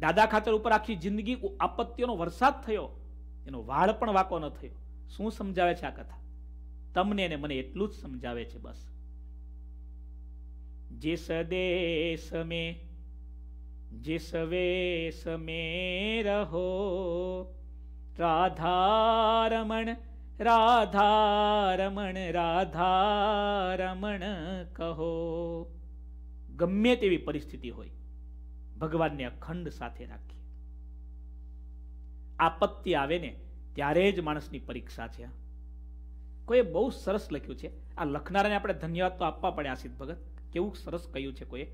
દાદા ખાતર ઉપર આખી જિંદગી આપત્તિઓનો વરસાદ થયો એનો વાળ પણ વાકો ન થયો શું સમજાવે છે આ કથા તમને ને મને એટલું જ સમજાવે છે બસ જે સદેશ મેં जिस वेश में રહો રાધારમણ રાધારમણ રાધારમણ કહો ગમે તેવી પરિસ્થિતિ હોય ભગવાનને અખંડ સાથે રાખીએ આપત્તિ આવે ને ત્યારે જ માણસની પરીક્ષા છે કોઈએ બહુ સરસ લખ્યું છે આ લખનારાને આપણે ધન્યવાદ તો આપવા પડે આશિત ભગત કેવું સરસ કહ્યું છે કોઈએ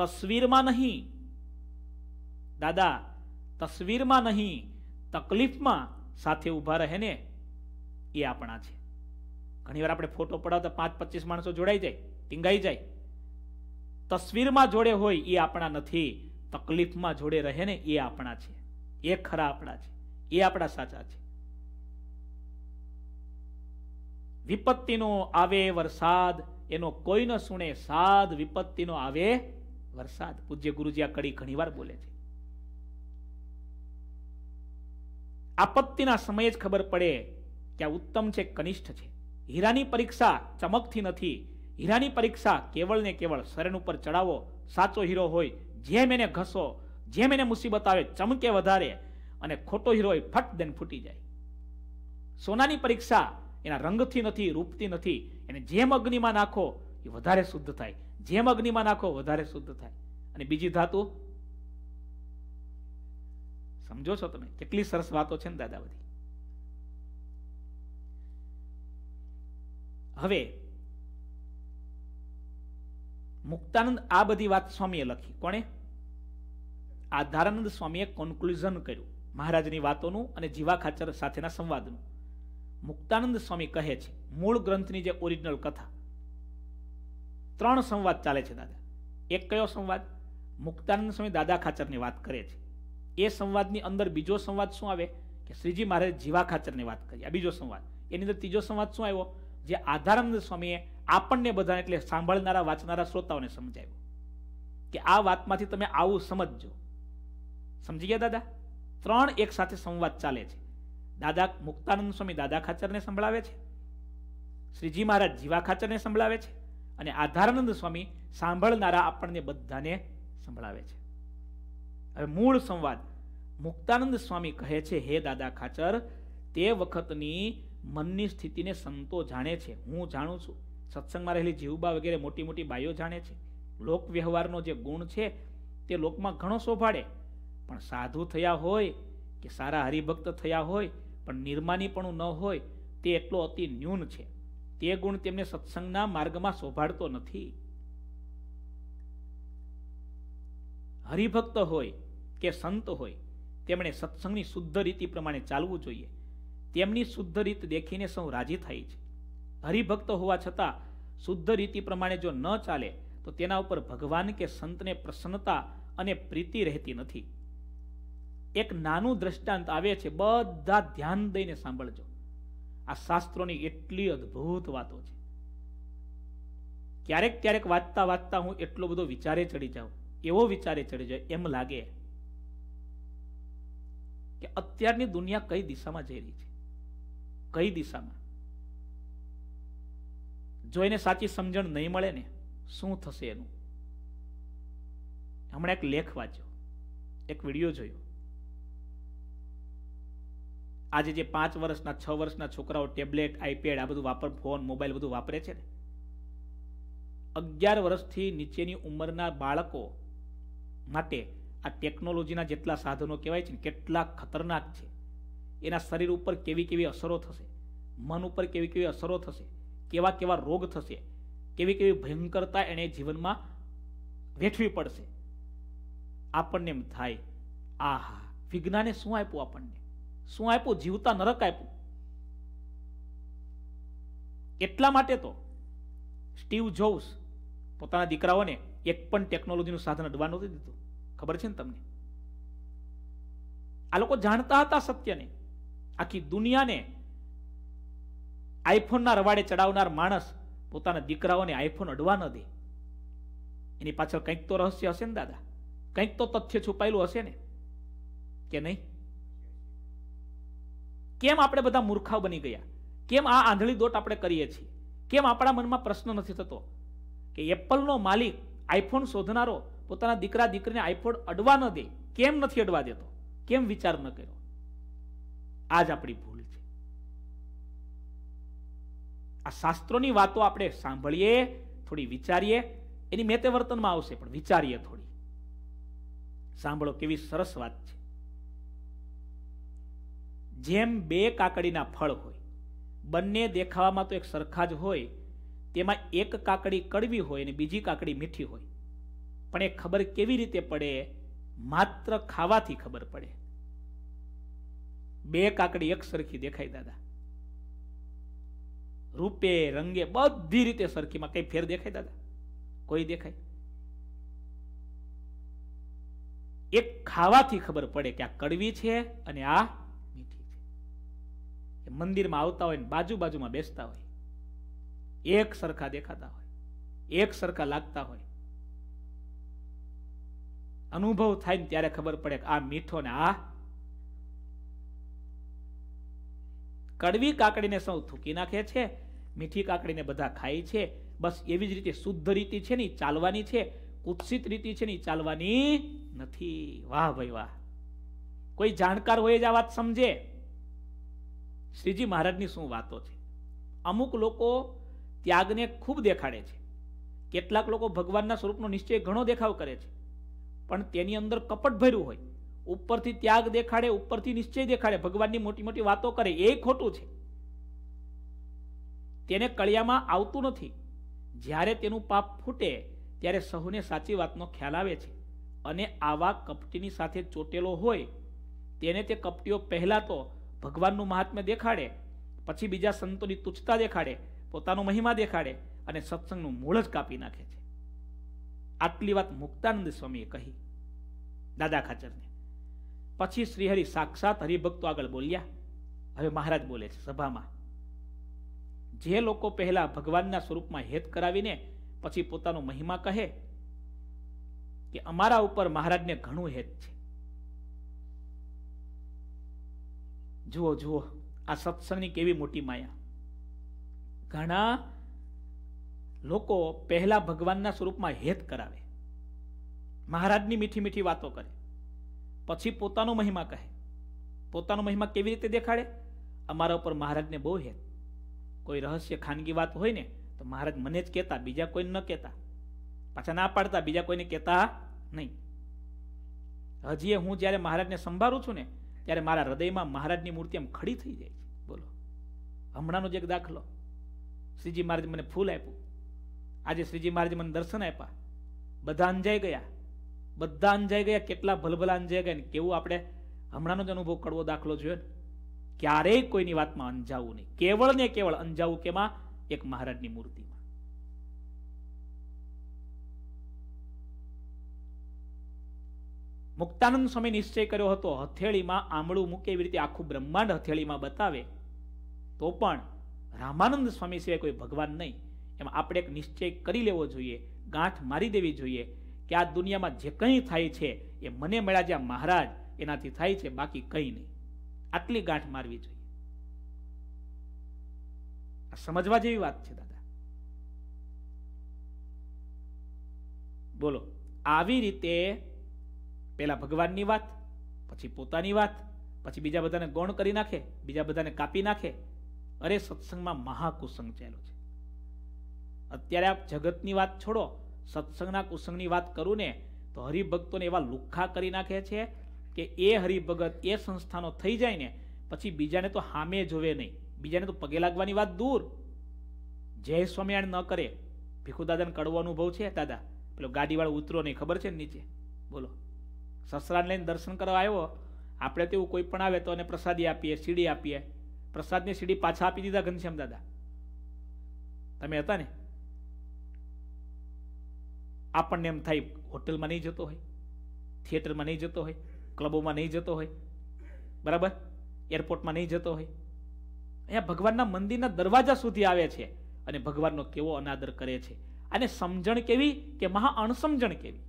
તસવીરમાં નહીં દાદા તસવીરમાં નહીં તકલીફમાં સાથે ઊભા રહે ને એ આપણા છે ઘણીવાર આપણે ફોટો પડાવતા પાંચ પચીસ માણસો જોડાઈ જાય ટીંગાઈ જાય તસવીરમાં જોડે હોય એ આપણા નથી તકલીફમાં જોડે રહે ને એ આપણા છે એ ખરા આપણા છે એ આપણા સાચા છે વિપત્તિનો આવે વરસાદ એનો કોઈ ન સુણે સાદ વિપત્તિનો આવે વરસાદ પૂજ્ય ગુરુજી આ કડી ઘણીવાર બોલે છે આપત્તિના સમયે જ ખબર પડે કે આ ઉત્તમ છે કનિષ્ઠ છે હીરાની પરીક્ષા ચમકથી નથી હીરાની પરીક્ષા કેવળ ને કેવળ શરણ ઉપર ચડાવો સાચો હીરો હોય જેમ એને ઘસો જેમ એને મુસીબત આવે ચમકે વધારે અને ખોટો હીરો ફટ દેન ફૂટી જાય સોનાની પરીક્ષા એના રંગથી નથી રૂપથી નથી એને જેમ અગ્નિમાં નાખો એ વધારે શુદ્ધ થાય જેમ અગ્નિમાં નાખો વધારે શુદ્ધ થાય અને બીજી ધાતુ સમજો છો તમે કેટલી સરસ વાતો છે ને દાદા બધી હવે મુક્તાનંદ આ બધી વાત સ્વામીએ લખી કોણે આધારાનંદ સ્વામીએ કોન્ક્લુઝન કર્યું મહારાજની વાતોનું અને જીવા ખાચર સાથેના સંવાદનું મુક્તાનંદ સ્વામી કહે છે મૂળ ગ્રંથની જે ઓરિજિનલ કથા ત્રણ સંવાદ ચાલે છે દાદા એક કયો સંવાદ મુક્તાનંદ સ્વામી દાદા ખાચરની વાત કરે છે એ સંવાદની અંદર બીજો સંવાદ શું આવે કે શ્રીજી મહારાજ જીવા ખાચરની વાત કરી આ બીજો સંવાદ એની અંદર ત્રીજો સંવાદ શું આવ્યો જે આધારાનંદ સ્વામીએ આપણને બધાને એટલે સાંભળનારા વાંચનારા શ્રોતાઓને સમજાવ્યો કે આ વાતમાંથી તમે આવું સમજજો સમજી ગયા દાદા ત્રણ એક સાથે સંવાદ ચાલે છે દાદા મુક્તાનંદ સ્વામી દાદા ખાચરને સંભળાવે છે શ્રીજી મહારાજ જીવા ખાચરને સંભળાવે છે અને આધારાનંદ સ્વામી સાંભળનારા આપણને બધાને સંભળાવે છે હવે મૂળ સંવાદ મુક્તાનંદ સ્વામી કહે છે હે દાદા ખાચર તે વખતની મનની સ્થિતિને સંતો જાણે છે હું જાણું છું સત્સંગમાં રહેલી જીવબા વગેરે મોટી મોટી બાઈઓ જાણે છે લોક વ્યવહારનો જે ગુણ છે તે લોકમાં ઘણો શોભાડે પણ સાધુ થયા હોય કે સારા હરિભક્ત થયા હોય પણ નિર્માનીપણું ન હોય તે એટલો અતિ ન્યૂન છે તે ગુણ તેમને સત્સંગના માર્ગમાં શોભાડતો નથી હરિભક્ત હોય કે સંત હોય તેમણે સત્સંગની શુદ્ધ રીતિ પ્રમાણે ચાલવું જોઈએ તેમની શુદ્ધ રીત દેખીને સૌ રાજી થાય છે હરિભક્ત હોવા છતાં શુદ્ધ રીતિ પ્રમાણે જો ન ચાલે તો તેના ઉપર ભગવાન કે સંતને પ્રસન્નતા અને પ્રીતિ રહેતી નથી એક નાનું દ્રષ્ટાંત આવે છે બધા ધ્યાન દઈને સાંભળજો આ શાસ્ત્રોની એટલી અદ્ભુત વાતો છે ક્યારેક ક્યારેક વાંચતા વાંચતા હું એટલો બધો વિચારે ચડી જાઉં એવો વિચારે ચડી જાય એમ લાગે કે અત્યારની દુનિયા કઈ દિશામાં જઈ રહી છે કઈ દિશામાં જો એને સાચી સમજણ નહીં મળે ને શું થશે એનું હમણાં એક લેખ વાંચ્યો એક વિડીયો જોયો આજે જે પાંચ વર્ષના છ વર્ષના છોકરાઓ ટેબ્લેટ આઈપેડ આ બધું વાપર ફોન મોબાઈલ બધું વાપરે છે ને અગિયાર વર્ષથી નીચેની ઉંમરના બાળકો માટે આ ટેકનોલોજીના જેટલા સાધનો કહેવાય છે ને કેટલા ખતરનાક છે એના શરીર ઉપર કેવી કેવી અસરો થશે મન ઉપર કેવી કેવી અસરો થશે કેવા કેવા રોગ થશે કેવી કેવી ભયંકરતા એણે જીવનમાં વેઠવી પડશે આપણને એમ થાય આહા વિજ્ઞાને શું આપ્યું આપણને શું આપ્યું જીવતા નરક આપ્યું એટલા માટે તો સ્ટીવ જોસ પોતાના દીકરાઓને એક પણ ટેકનોલોજીનું સાધન અડવા નહોતું દીધું ખબર છે ને તમને આ લોકો જાણતા હતા સત્યને આખી દુનિયાને આઈફોનના રવાડે ચડાવનાર માણસ પોતાના દીકરાઓને આઈફોન અડવા ન દે એની પાછળ કંઈક તો રહસ્ય હશે ને દાદા કંઈક તો તથ્ય છુપાયેલું હશે ને કે નહીં કેમ આપણે બધા મૂર્ખાઓ બની ગયા કેમ આ આંધળી દોટ આપણે કરીએ છીએ કેમ આપણા મનમાં પ્રશ્ન નથી થતો કે એપલનો માલિક આઈફોન શોધનારો પોતાના દીકરા દીકરીને આઈફોડ અડવા ન દે કેમ નથી અડવા દેતો કેમ વિચાર ન કર્યો આ જ આપણી ભૂલ છે આ શાસ્ત્રોની વાતો આપણે સાંભળીએ થોડી વિચારીએ એની મેં વર્તનમાં આવશે પણ વિચારીએ થોડી સાંભળો કેવી સરસ વાત છે જેમ બે કાકડીના ફળ હોય બંને દેખાવામાં તો એક સરખા જ હોય તેમાં એક કાકડી કડવી હોય અને બીજી કાકડી મીઠી હોય પણ એ ખબર કેવી રીતે પડે માત્ર ખાવાથી ખબર પડે બે કાકડી એક સરખી દેખાય દાદા રૂપે રંગે બધી રીતે સરખીમાં કઈ ફેર દેખાય દાદા કોઈ દેખાય એક ખાવાથી ખબર પડે કે આ કડવી છે અને આ મીઠી છે મંદિરમાં આવતા હોય ને બાજુ બાજુમાં બેસતા હોય એક સરખા દેખાતા હોય એક સરખા લાગતા હોય અનુભવ થાય ને ત્યારે ખબર પડે આ મીઠો ને આ કડવી કાકડીને સૌ થૂકી નાખે છે મીઠી કાકડીને બધા ખાય છે બસ એવી જ રીતે શુદ્ધ રીતિ છે ને ચાલવાની છે કુત્સિત રીતિ છે ને ચાલવાની નથી વાહ ભાઈ વાહ કોઈ જાણકાર હોય જ આ વાત સમજે શ્રીજી મહારાજની શું વાતો છે અમુક લોકો ત્યાગને ખૂબ દેખાડે છે કેટલાક લોકો ભગવાનના સ્વરૂપનો નિશ્ચય ઘણો દેખાવ કરે છે પણ તેની અંદર કપટ ભર્યું હોય ઉપરથી ત્યાગ દેખાડે ઉપરથી નિશ્ચય દેખાડે ભગવાનની મોટી મોટી વાતો કરે એ ખોટું છે તેને કળિયામાં આવતું નથી જ્યારે તેનું પાપ ફૂટે ત્યારે સહુને સાચી વાતનો ખ્યાલ આવે છે અને આવા કપટીની સાથે ચોટેલો હોય તેને તે કપટીઓ પહેલાં તો ભગવાનનું મહાત્મ્ય દેખાડે પછી બીજા સંતોની તુચ્છતા દેખાડે પોતાનો મહિમા દેખાડે અને સત્સંગનું મૂળ જ કાપી નાખે છે આટલી વાત મુક્તાનંદ સ્વામીએ કહી દાદા ખાચરને પછી શ્રીહરિ સાક્ષાત હરિભક્તો આગળ બોલ્યા હવે મહારાજ બોલે છે સભામાં જે લોકો પહેલા ભગવાનના સ્વરૂપમાં હેત કરાવીને પછી પોતાનો મહિમા કહે કે અમારા ઉપર મહારાજને ઘણું હેત છે જુઓ જુઓ આ સત્સંગની કેવી મોટી માયા ઘણા લોકો પહેલા ભગવાનના સ્વરૂપમાં હેત કરાવે મહારાજની મીઠી મીઠી વાતો કરે પછી પોતાનો મહિમા કહે પોતાનો મહિમા કેવી રીતે દેખાડે અમારા ઉપર મહારાજને બહુ હેત કોઈ રહસ્ય ખાનગી વાત હોય ને તો મહારાજ મને જ કહેતા બીજા કોઈને ન કહેતા પાછા ના પાડતા બીજા કોઈને કહેતા નહીં હજીએ હું જ્યારે મહારાજને સંભાળું છું ને ત્યારે મારા હૃદયમાં મહારાજની મૂર્તિ એમ ખડી થઈ જાય છે બોલો હમણાંનો જ એક દાખલો શ્રીજી મહારાજ મને ફૂલ આપ્યું આજે શ્રીજી મહારાજે મને દર્શન આપ્યા બધા અંજાઈ ગયા બધા અંજાઈ ગયા કેટલા ભલભલા અંજાઈ ગયા ને કેવું આપણે હમણાંનો જ અનુભવ કડવો દાખલો જોયો ને ક્યારેય કોઈની વાતમાં અંજાવું નહીં કેવળ ને કેવળ અંજાવું કેમાં એક મહારાજની મૂર્તિમાં મુક્તાનંદ સ્વામી નિશ્ચય કર્યો હતો હથેળીમાં આમળું મૂકે એવી રીતે આખું બ્રહ્માંડ હથેળીમાં બતાવે તો પણ રામાનંદ સ્વામી સિવાય કોઈ ભગવાન નહીં એમાં આપણે એક નિશ્ચય કરી લેવો જોઈએ ગાંઠ મારી દેવી જોઈએ કે આ દુનિયામાં જે કંઈ થાય છે એ મને મળ્યા જ્યાં મહારાજ એનાથી થાય છે બાકી કંઈ નહીં આટલી ગાંઠ મારવી જોઈએ આ સમજવા જેવી વાત છે દાદા બોલો આવી રીતે પેલા ભગવાનની વાત પછી પોતાની વાત પછી બીજા બધાને ગૌણ કરી નાખે બીજા બધાને કાપી નાખે અરે સત્સંગમાં મહાકુસંગ ચાલ્યો છે અત્યારે આપ જગતની વાત છોડો સત્સંગના કુસંગની વાત કરું ને તો હરિભક્તોને એવા લુખ્ખા કરી નાખે છે કે એ હરિભગત એ સંસ્થાનો થઈ જાય ને પછી બીજાને તો હામે જોવે નહીં બીજાને તો પગે લાગવાની વાત દૂર જય સ્વામિનારાયણ ન કરે દાદાને કડવો અનુભવ છે દાદા પેલો ગાડીવાળો ઉતરો નહીં ખબર છે નીચે બોલો સસરાને લઈને દર્શન કરવા આવ્યો આપણે તેવું કોઈ પણ આવે તો એને પ્રસાદી આપીએ સીડી આપીએ પ્રસાદની સીડી પાછા આપી દીધા ઘનશ્યામ દાદા તમે હતા ને આપણને એમ થાય હોટલમાં નહીં જતો હોય થિયેટરમાં નહીં જતો હોય ક્લબોમાં નહીં જતો હોય બરાબર એરપોર્ટમાં નહીં જતો હોય અહીંયા ભગવાનના મંદિરના દરવાજા સુધી આવે છે અને ભગવાનનો કેવો અનાદર કરે છે અને સમજણ કેવી કે મહા અણસમજણ કેવી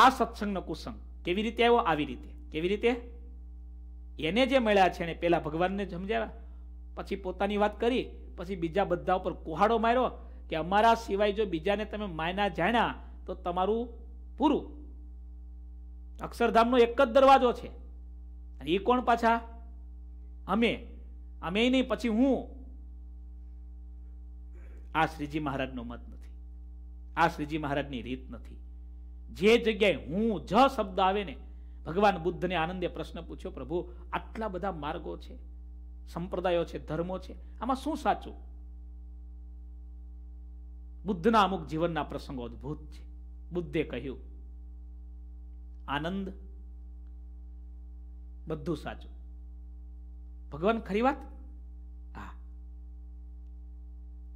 આ સત્સંગનો કુસંગ કેવી રીતે આવ્યો આવી રીતે કેવી રીતે એને જે મળ્યા છે એને પહેલા ભગવાનને સમજાવ્યા પછી પોતાની વાત કરી પછી બીજા બધા ઉપર કુહાડો માર્યો કે અમારા સિવાય જો બીજાને તમે માયના જાણ્યા તો તમારું પૂરું અક્ષરધામનો એક જ દરવાજો છે એ કોણ પાછા અમે અમે નહીં પછી હું આ શ્રીજી મહારાજનો મત નથી આ શ્રીજી મહારાજની રીત નથી જે જગ્યાએ હું જ શબ્દ આવે ને ભગવાન બુદ્ધને આનંદે પ્રશ્ન પૂછ્યો પ્રભુ આટલા બધા માર્ગો છે સંપ્રદાયો છે ધર્મો છે આમાં શું સાચું બુદ્ધના અમુક જીવનના પ્રસંગો અદ્ભુત છે બુદ્ધે કહ્યું આનંદ બધું સાચું ભગવાન ખરી વાત હા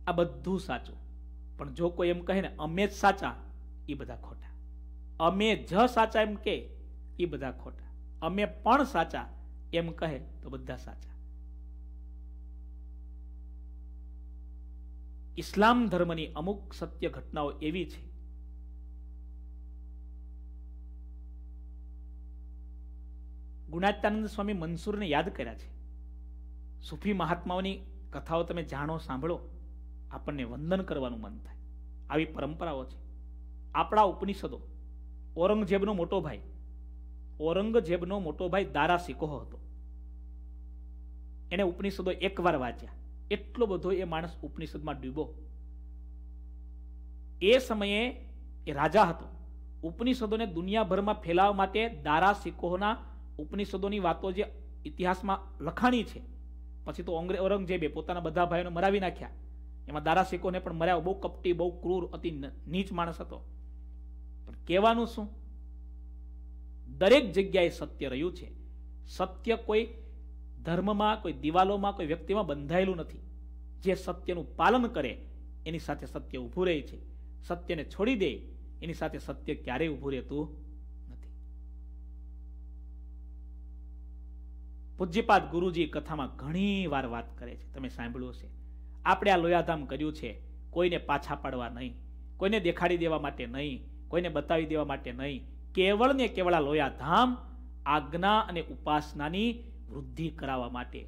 આ બધું સાચું પણ જો કોઈ એમ કહે ને અમે જ સાચા એ બધા ખોટા અમે જ સાચા એમ કે એ બધા ખોટા અમે પણ સાચા એમ કહે તો બધા સાચા ઇસ્લામ ધર્મની અમુક સત્ય ઘટનાઓ એવી છે ગુણાત્યાનંદ સ્વામી મનસુરને યાદ કર્યા છે સુફી મહાત્માઓની કથાઓ તમે જાણો સાંભળો આપણને વંદન કરવાનું મન થાય આવી પરંપરાઓ છે આપણા ઉપનિષદો ઔરંગઝેબનો મોટો ભાઈ ઔરંગઝેબનો મોટો ભાઈ દારા સિકોહ હતો એને ઉપનિષદો એકવાર વાંચ્યા એટલો બધો એ માણસ ઉપનિષદમાં ડૂબો એ સમયે એ રાજા હતો ઉપનિષદોને દુનિયાભરમાં ફેલાવવા માટે દારા સિકોહના ઉપનિષદોની વાતો જે ઇતિહાસમાં લખાણી છે પછી તો ઓંગ્રે ઔરંગઝેબે પોતાના બધા ભાઈઓને મરાવી નાખ્યા એમાં દારા સિકોહને પણ મર્યા બહુ કપટી બહુ ક્રૂર અતિ નીચ માણસ હતો પણ કહેવાનું શું દરેક જગ્યાએ સત્ય રહ્યું છે સત્ય કોઈ ધર્મમાં કોઈ દિવાલોમાં કોઈ વ્યક્તિમાં બંધાયેલું નથી જે સત્યનું પાલન કરે એની સાથે સત્ય ઊભું રહે છે સત્યને છોડી દે એની સાથે સત્ય ક્યારેય ઊભું રહેતું નથી પૂજ્યપાદ ગુરુજી કથામાં ઘણી વાર વાત કરે છે તમે સાંભળ્યું છે આપણે આ લોયાધામ કર્યું છે કોઈને પાછા પાડવા નહીં કોઈને દેખાડી દેવા માટે નહીં કોઈને બતાવી દેવા માટે નહીં કેવળ ને કેવળ આ લોયાધામ આજ્ઞા અને ઉપાસનાની વૃદ્ધિ કરાવવા માટે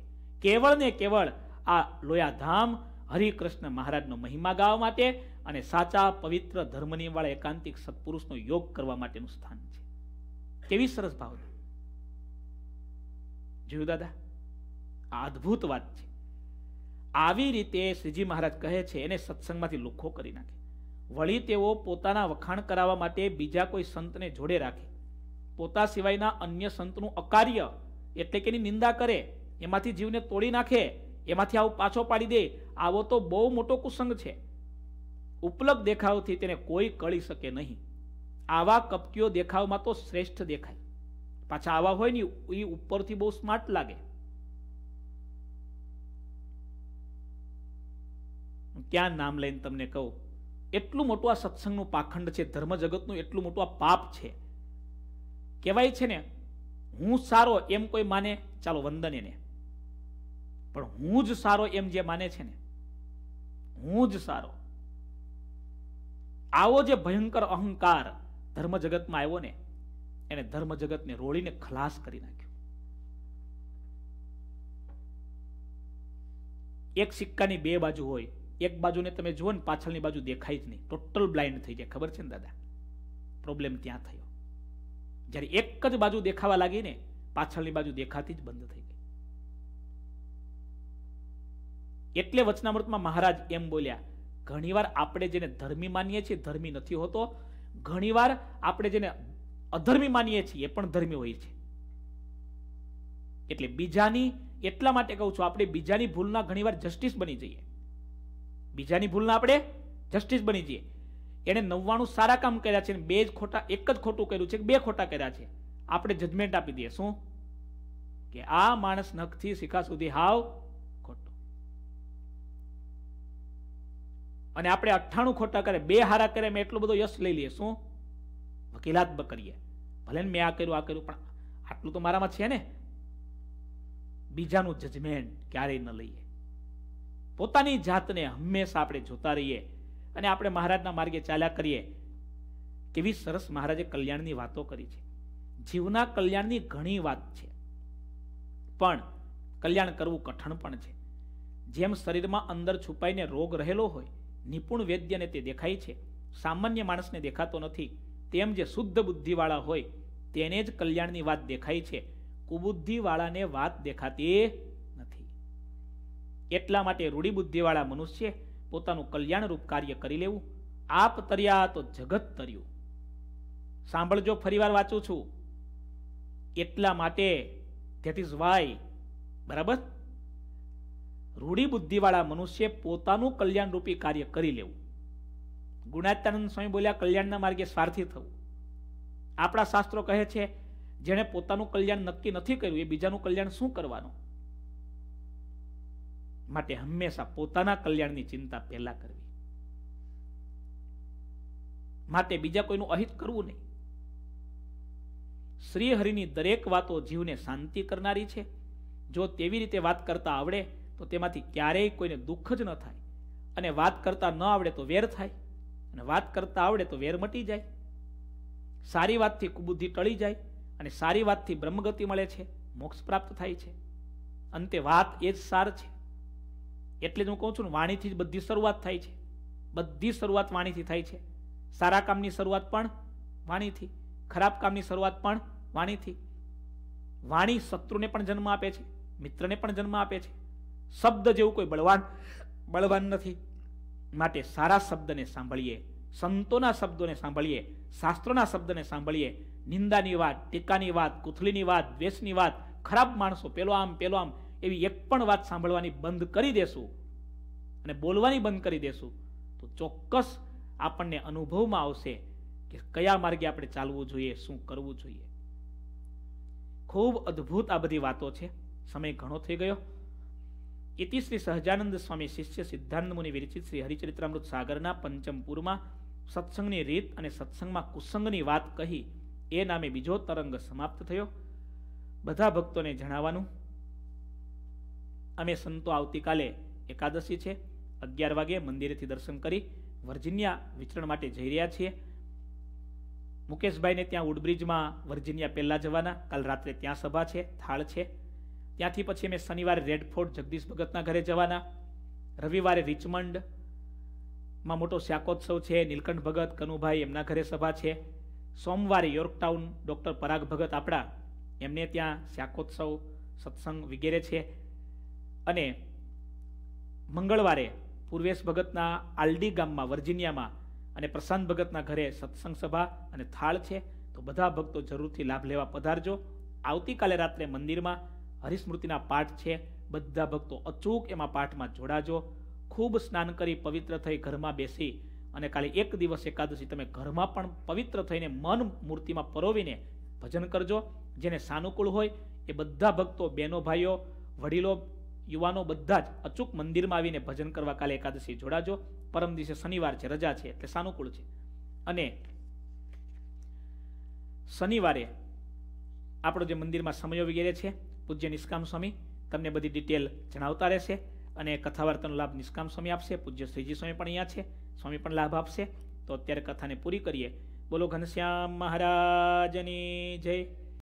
કેવળ ને કેવળ આ લોયાધામ હરિકૃષ્ણ મહારાજનો મહિમા ગાવા માટે અને સાચા પવિત્ર ધર્મની વાળા એકાંતિક સત્પુરુષનો યોગ કરવા માટેનું સ્થાન છે કેવી સરસ ભાવના જોયું દાદા આ અદ્ભુત વાત છે આવી રીતે શ્રીજી મહારાજ કહે છે એને સત્સંગમાંથી લુખ્ખો કરી નાખે વળી તેઓ પોતાના વખાણ કરાવવા માટે બીજા કોઈ સંતને જોડે રાખે પોતા સિવાયના અન્ય સંતનું અકાર્ય એટલે કે એની નિંદા કરે એમાંથી જીવને તોડી નાખે એમાંથી આવું પાછો પાડી દે આવો તો બહુ મોટો કુસંગ છે ઉપલબ્ધ દેખાવથી તેને કોઈ કળી શકે નહીં આવા કપકીઓ દેખાવમાં તો શ્રેષ્ઠ દેખાય પાછા આવા હોય ને એ ઉપરથી બહુ સ્માર્ટ લાગે ક્યાં નામ લઈને તમને કહું એટલું મોટું આ સત્સંગનું પાખંડ છે ધર્મ જગતનું એટલું મોટું આ પાપ છે કહેવાય છે ને હું સારો એમ કોઈ માને ચાલો વંદન એને પણ હું જ સારો એમ જે માને છે ને હું જ સારો આવો જે ભયંકર અહંકાર ધર્મ જગતમાં આવ્યો ને એને ધર્મ જગતને રોળીને ખલાસ કરી નાખ્યો એક સિક્કાની બે બાજુ હોય એક બાજુને તમે જુઓ ને પાછળની બાજુ દેખાય જ નહીં ટોટલ બ્લાઇન્ડ થઈ જાય ખબર છે ને દાદા પ્રોબ્લેમ ત્યાં થયો જ્યારે એક જ બાજુ દેખાવા લાગીને પાછળની બાજુ દેખાતી જ બંધ થઈ ગઈ એટલે વચનામૃતમાં મહારાજ એમ બોલ્યા ઘણીવાર આપણે જેને ધર્મી માનીએ છીએ ધર્મી નથી હોતો ઘણીવાર આપણે જેને અધર્મી માનીએ છીએ એ પણ ધર્મી હોય છે એટલે બીજાની એટલા માટે કહું છું આપણે બીજાની ભૂલના ઘણીવાર જસ્ટિસ બની જઈએ બીજાની ભૂલના આપણે જસ્ટિસ બની જઈએ એણે નવ્વાણું સારા કામ કર્યા છે અને બે જ ખોટા એક જ ખોટું કર્યું છે કે બે ખોટા કર્યા છે આપણે જજમેન્ટ આપી દઈએ શું કે આ માણસ નખથી શિખા સુધી હાવ ખોટો અને આપણે અઠ્ઠાણું ખોટા કરે બે હારા કરે મેં એટલો બધો યશ લઈ લઈએ શું વકીલાત કરીએ ભલે ને મેં આ કર્યું આ કર્યું પણ આટલું તો મારામાં છે ને બીજાનું જજમેન્ટ ક્યારેય ન લઈએ પોતાની જાતને હંમેશા આપણે જોતા રહીએ અને આપણે મહારાજના માર્ગે ચાલ્યા કરીએ કેવી સરસ મહારાજે કલ્યાણની વાતો કરી છે જીવના કલ્યાણની ઘણી વાત છે પણ કલ્યાણ કરવું કઠણ પણ છે જેમ શરીરમાં અંદર છુપાઈને રોગ રહેલો હોય નિપુણ વૈદ્યને તે દેખાય છે સામાન્ય માણસને દેખાતો નથી તેમ જે શુદ્ધ બુદ્ધિવાળા હોય તેને જ કલ્યાણની વાત દેખાય છે કુબુદ્ધિવાળાને વાત દેખાતી નથી એટલા માટે રૂઢિબુદ્ધિવાળા મનુષ્ય પોતાનું કલ્યાણરૂપ કાર્ય કરી લેવું આપ તર્યા તો જગત તર્યું સાંભળજો ફરીવાર વાંચું છું એટલા માટે ધેટ ઇઝ વાય બરાબર રૂઢી બુદ્ધિવાળા મનુષ્ય પોતાનું કલ્યાણરૂપી કાર્ય કરી લેવું ગુણાત્યાનંદ સ્વામી બોલ્યા કલ્યાણના માર્ગે સ્વાર્થી થવું આપણા શાસ્ત્રો કહે છે જેણે પોતાનું કલ્યાણ નક્કી નથી કર્યું એ બીજાનું કલ્યાણ શું કરવાનું માટે હંમેશા પોતાના કલ્યાણની ચિંતા પહેલા કરવી માટે બીજા કોઈનું અહિત કરવું નહીં શ્રીહરિની દરેક વાતો જીવને શાંતિ કરનારી છે જો તેવી રીતે વાત કરતા આવડે તો તેમાંથી ક્યારેય કોઈને દુઃખ જ ન થાય અને વાત કરતા ન આવડે તો વેર થાય અને વાત કરતા આવડે તો વેર મટી જાય સારી વાતથી કુબુદ્ધિ ટળી જાય અને સારી વાતથી બ્રહ્મગતિ મળે છે મોક્ષ પ્રાપ્ત થાય છે અંતે વાત એ જ સાર છે એટલે જ હું કહું છું ને વાણીથી જ બધી શરૂઆત થાય છે બધી શરૂઆત વાણીથી થાય છે સારા કામની શરૂઆત પણ વાણીથી ખરાબ કામની શરૂઆત પણ વાણીથી વાણી શત્રુને પણ જન્મ આપે છે મિત્રને પણ જન્મ આપે છે શબ્દ જેવું કોઈ બળવાન બળવાન નથી માટે સારા શબ્દને સાંભળીએ સંતોના શબ્દોને સાંભળીએ શાસ્ત્રોના શબ્દને સાંભળીએ નિંદાની વાત ટીકાની વાત કુથલીની વાત દ્વેષની વાત ખરાબ માણસો પેલો આમ પેલો આમ એવી એક પણ વાત સાંભળવાની બંધ કરી દેશું અને બોલવાની બંધ કરી દેશું તો ચોક્કસ આપણને અનુભવમાં આવશે કે કયા માર્ગે આપણે ચાલવું જોઈએ શું કરવું જોઈએ ખૂબ અદ્ભુત આ બધી વાતો છે સમય ઘણો થઈ ગયો ઇતિ શ્રી સહજાનંદ સ્વામી શિષ્ય સિદ્ધાનંદ મુનિ વિરચિત શ્રી હરિચરિત્રામૃત સાગરના પંચમપુરમાં સત્સંગની રીત અને સત્સંગમાં કુસંગની વાત કહી એ નામે બીજો તરંગ સમાપ્ત થયો બધા ભક્તોને જણાવવાનું અમે સંતો આવતીકાલે એકાદશી છે અગિયાર વાગે મંદિરેથી દર્શન કરી વર્જિનિયા વિચરણ માટે જઈ રહ્યા છીએ મુકેશભાઈને ત્યાં ઉડબ્રિજમાં વર્જિનિયા પહેલાં જવાના કાલ રાત્રે ત્યાં સભા છે થાળ છે ત્યાંથી પછી અમે શનિવારે રેડફોર્ટ જગદીશ ભગતના ઘરે જવાના રવિવારે રિચમંડ માં મોટો શાકોત્સવ છે નીલકંઠ ભગત કનુભાઈ એમના ઘરે સભા છે સોમવારે યોર્કટાઉન ડૉક્ટર પરાગ ભગત આપણા એમને ત્યાં શાકોત્સવ સત્સંગ વગેરે છે અને મંગળવારે પૂર્વેશ ભગતના આલડી ગામમાં વર્જિનિયામાં અને પ્રશાંત ભગતના ઘરે સત્સંગ સભા અને થાળ છે તો બધા ભક્તો જરૂરથી લાભ લેવા પધારજો આવતીકાલે રાત્રે મંદિરમાં હરિસ્મૃતિના પાઠ છે બધા ભક્તો અચૂક એમાં પાઠમાં જોડાજો ખૂબ સ્નાન કરી પવિત્ર થઈ ઘરમાં બેસી અને કાલે એક દિવસ એકાદશી તમે ઘરમાં પણ પવિત્ર થઈને મન મૂર્તિમાં પરોવીને ભજન કરજો જેને સાનુકૂળ હોય એ બધા ભક્તો બહેનો ભાઈઓ વડીલો યુવાનો બધા જ અચૂક મંદિરમાં આવીને ભજન કરવા કાલે એકાદશી જોડાજો પરમ દિવસે શનિવાર છે રજા છે એટલે સાનુકૂળ છે અને શનિવારે આપણો જે મંદિરમાં સમયો વગેરે છે પૂજ્ય નિષ્કામ સ્વામી તમને બધી ડિટેલ જણાવતા રહેશે અને કથાવાર્તાનો લાભ નિષ્કામ સ્વામી આપશે પૂજ્ય શ્રીજી સ્વામી પણ અહીંયા છે સ્વામી પણ લાભ આપશે તો અત્યારે કથાને પૂરી કરીએ બોલો ઘનશ્યામ મહારાજની જય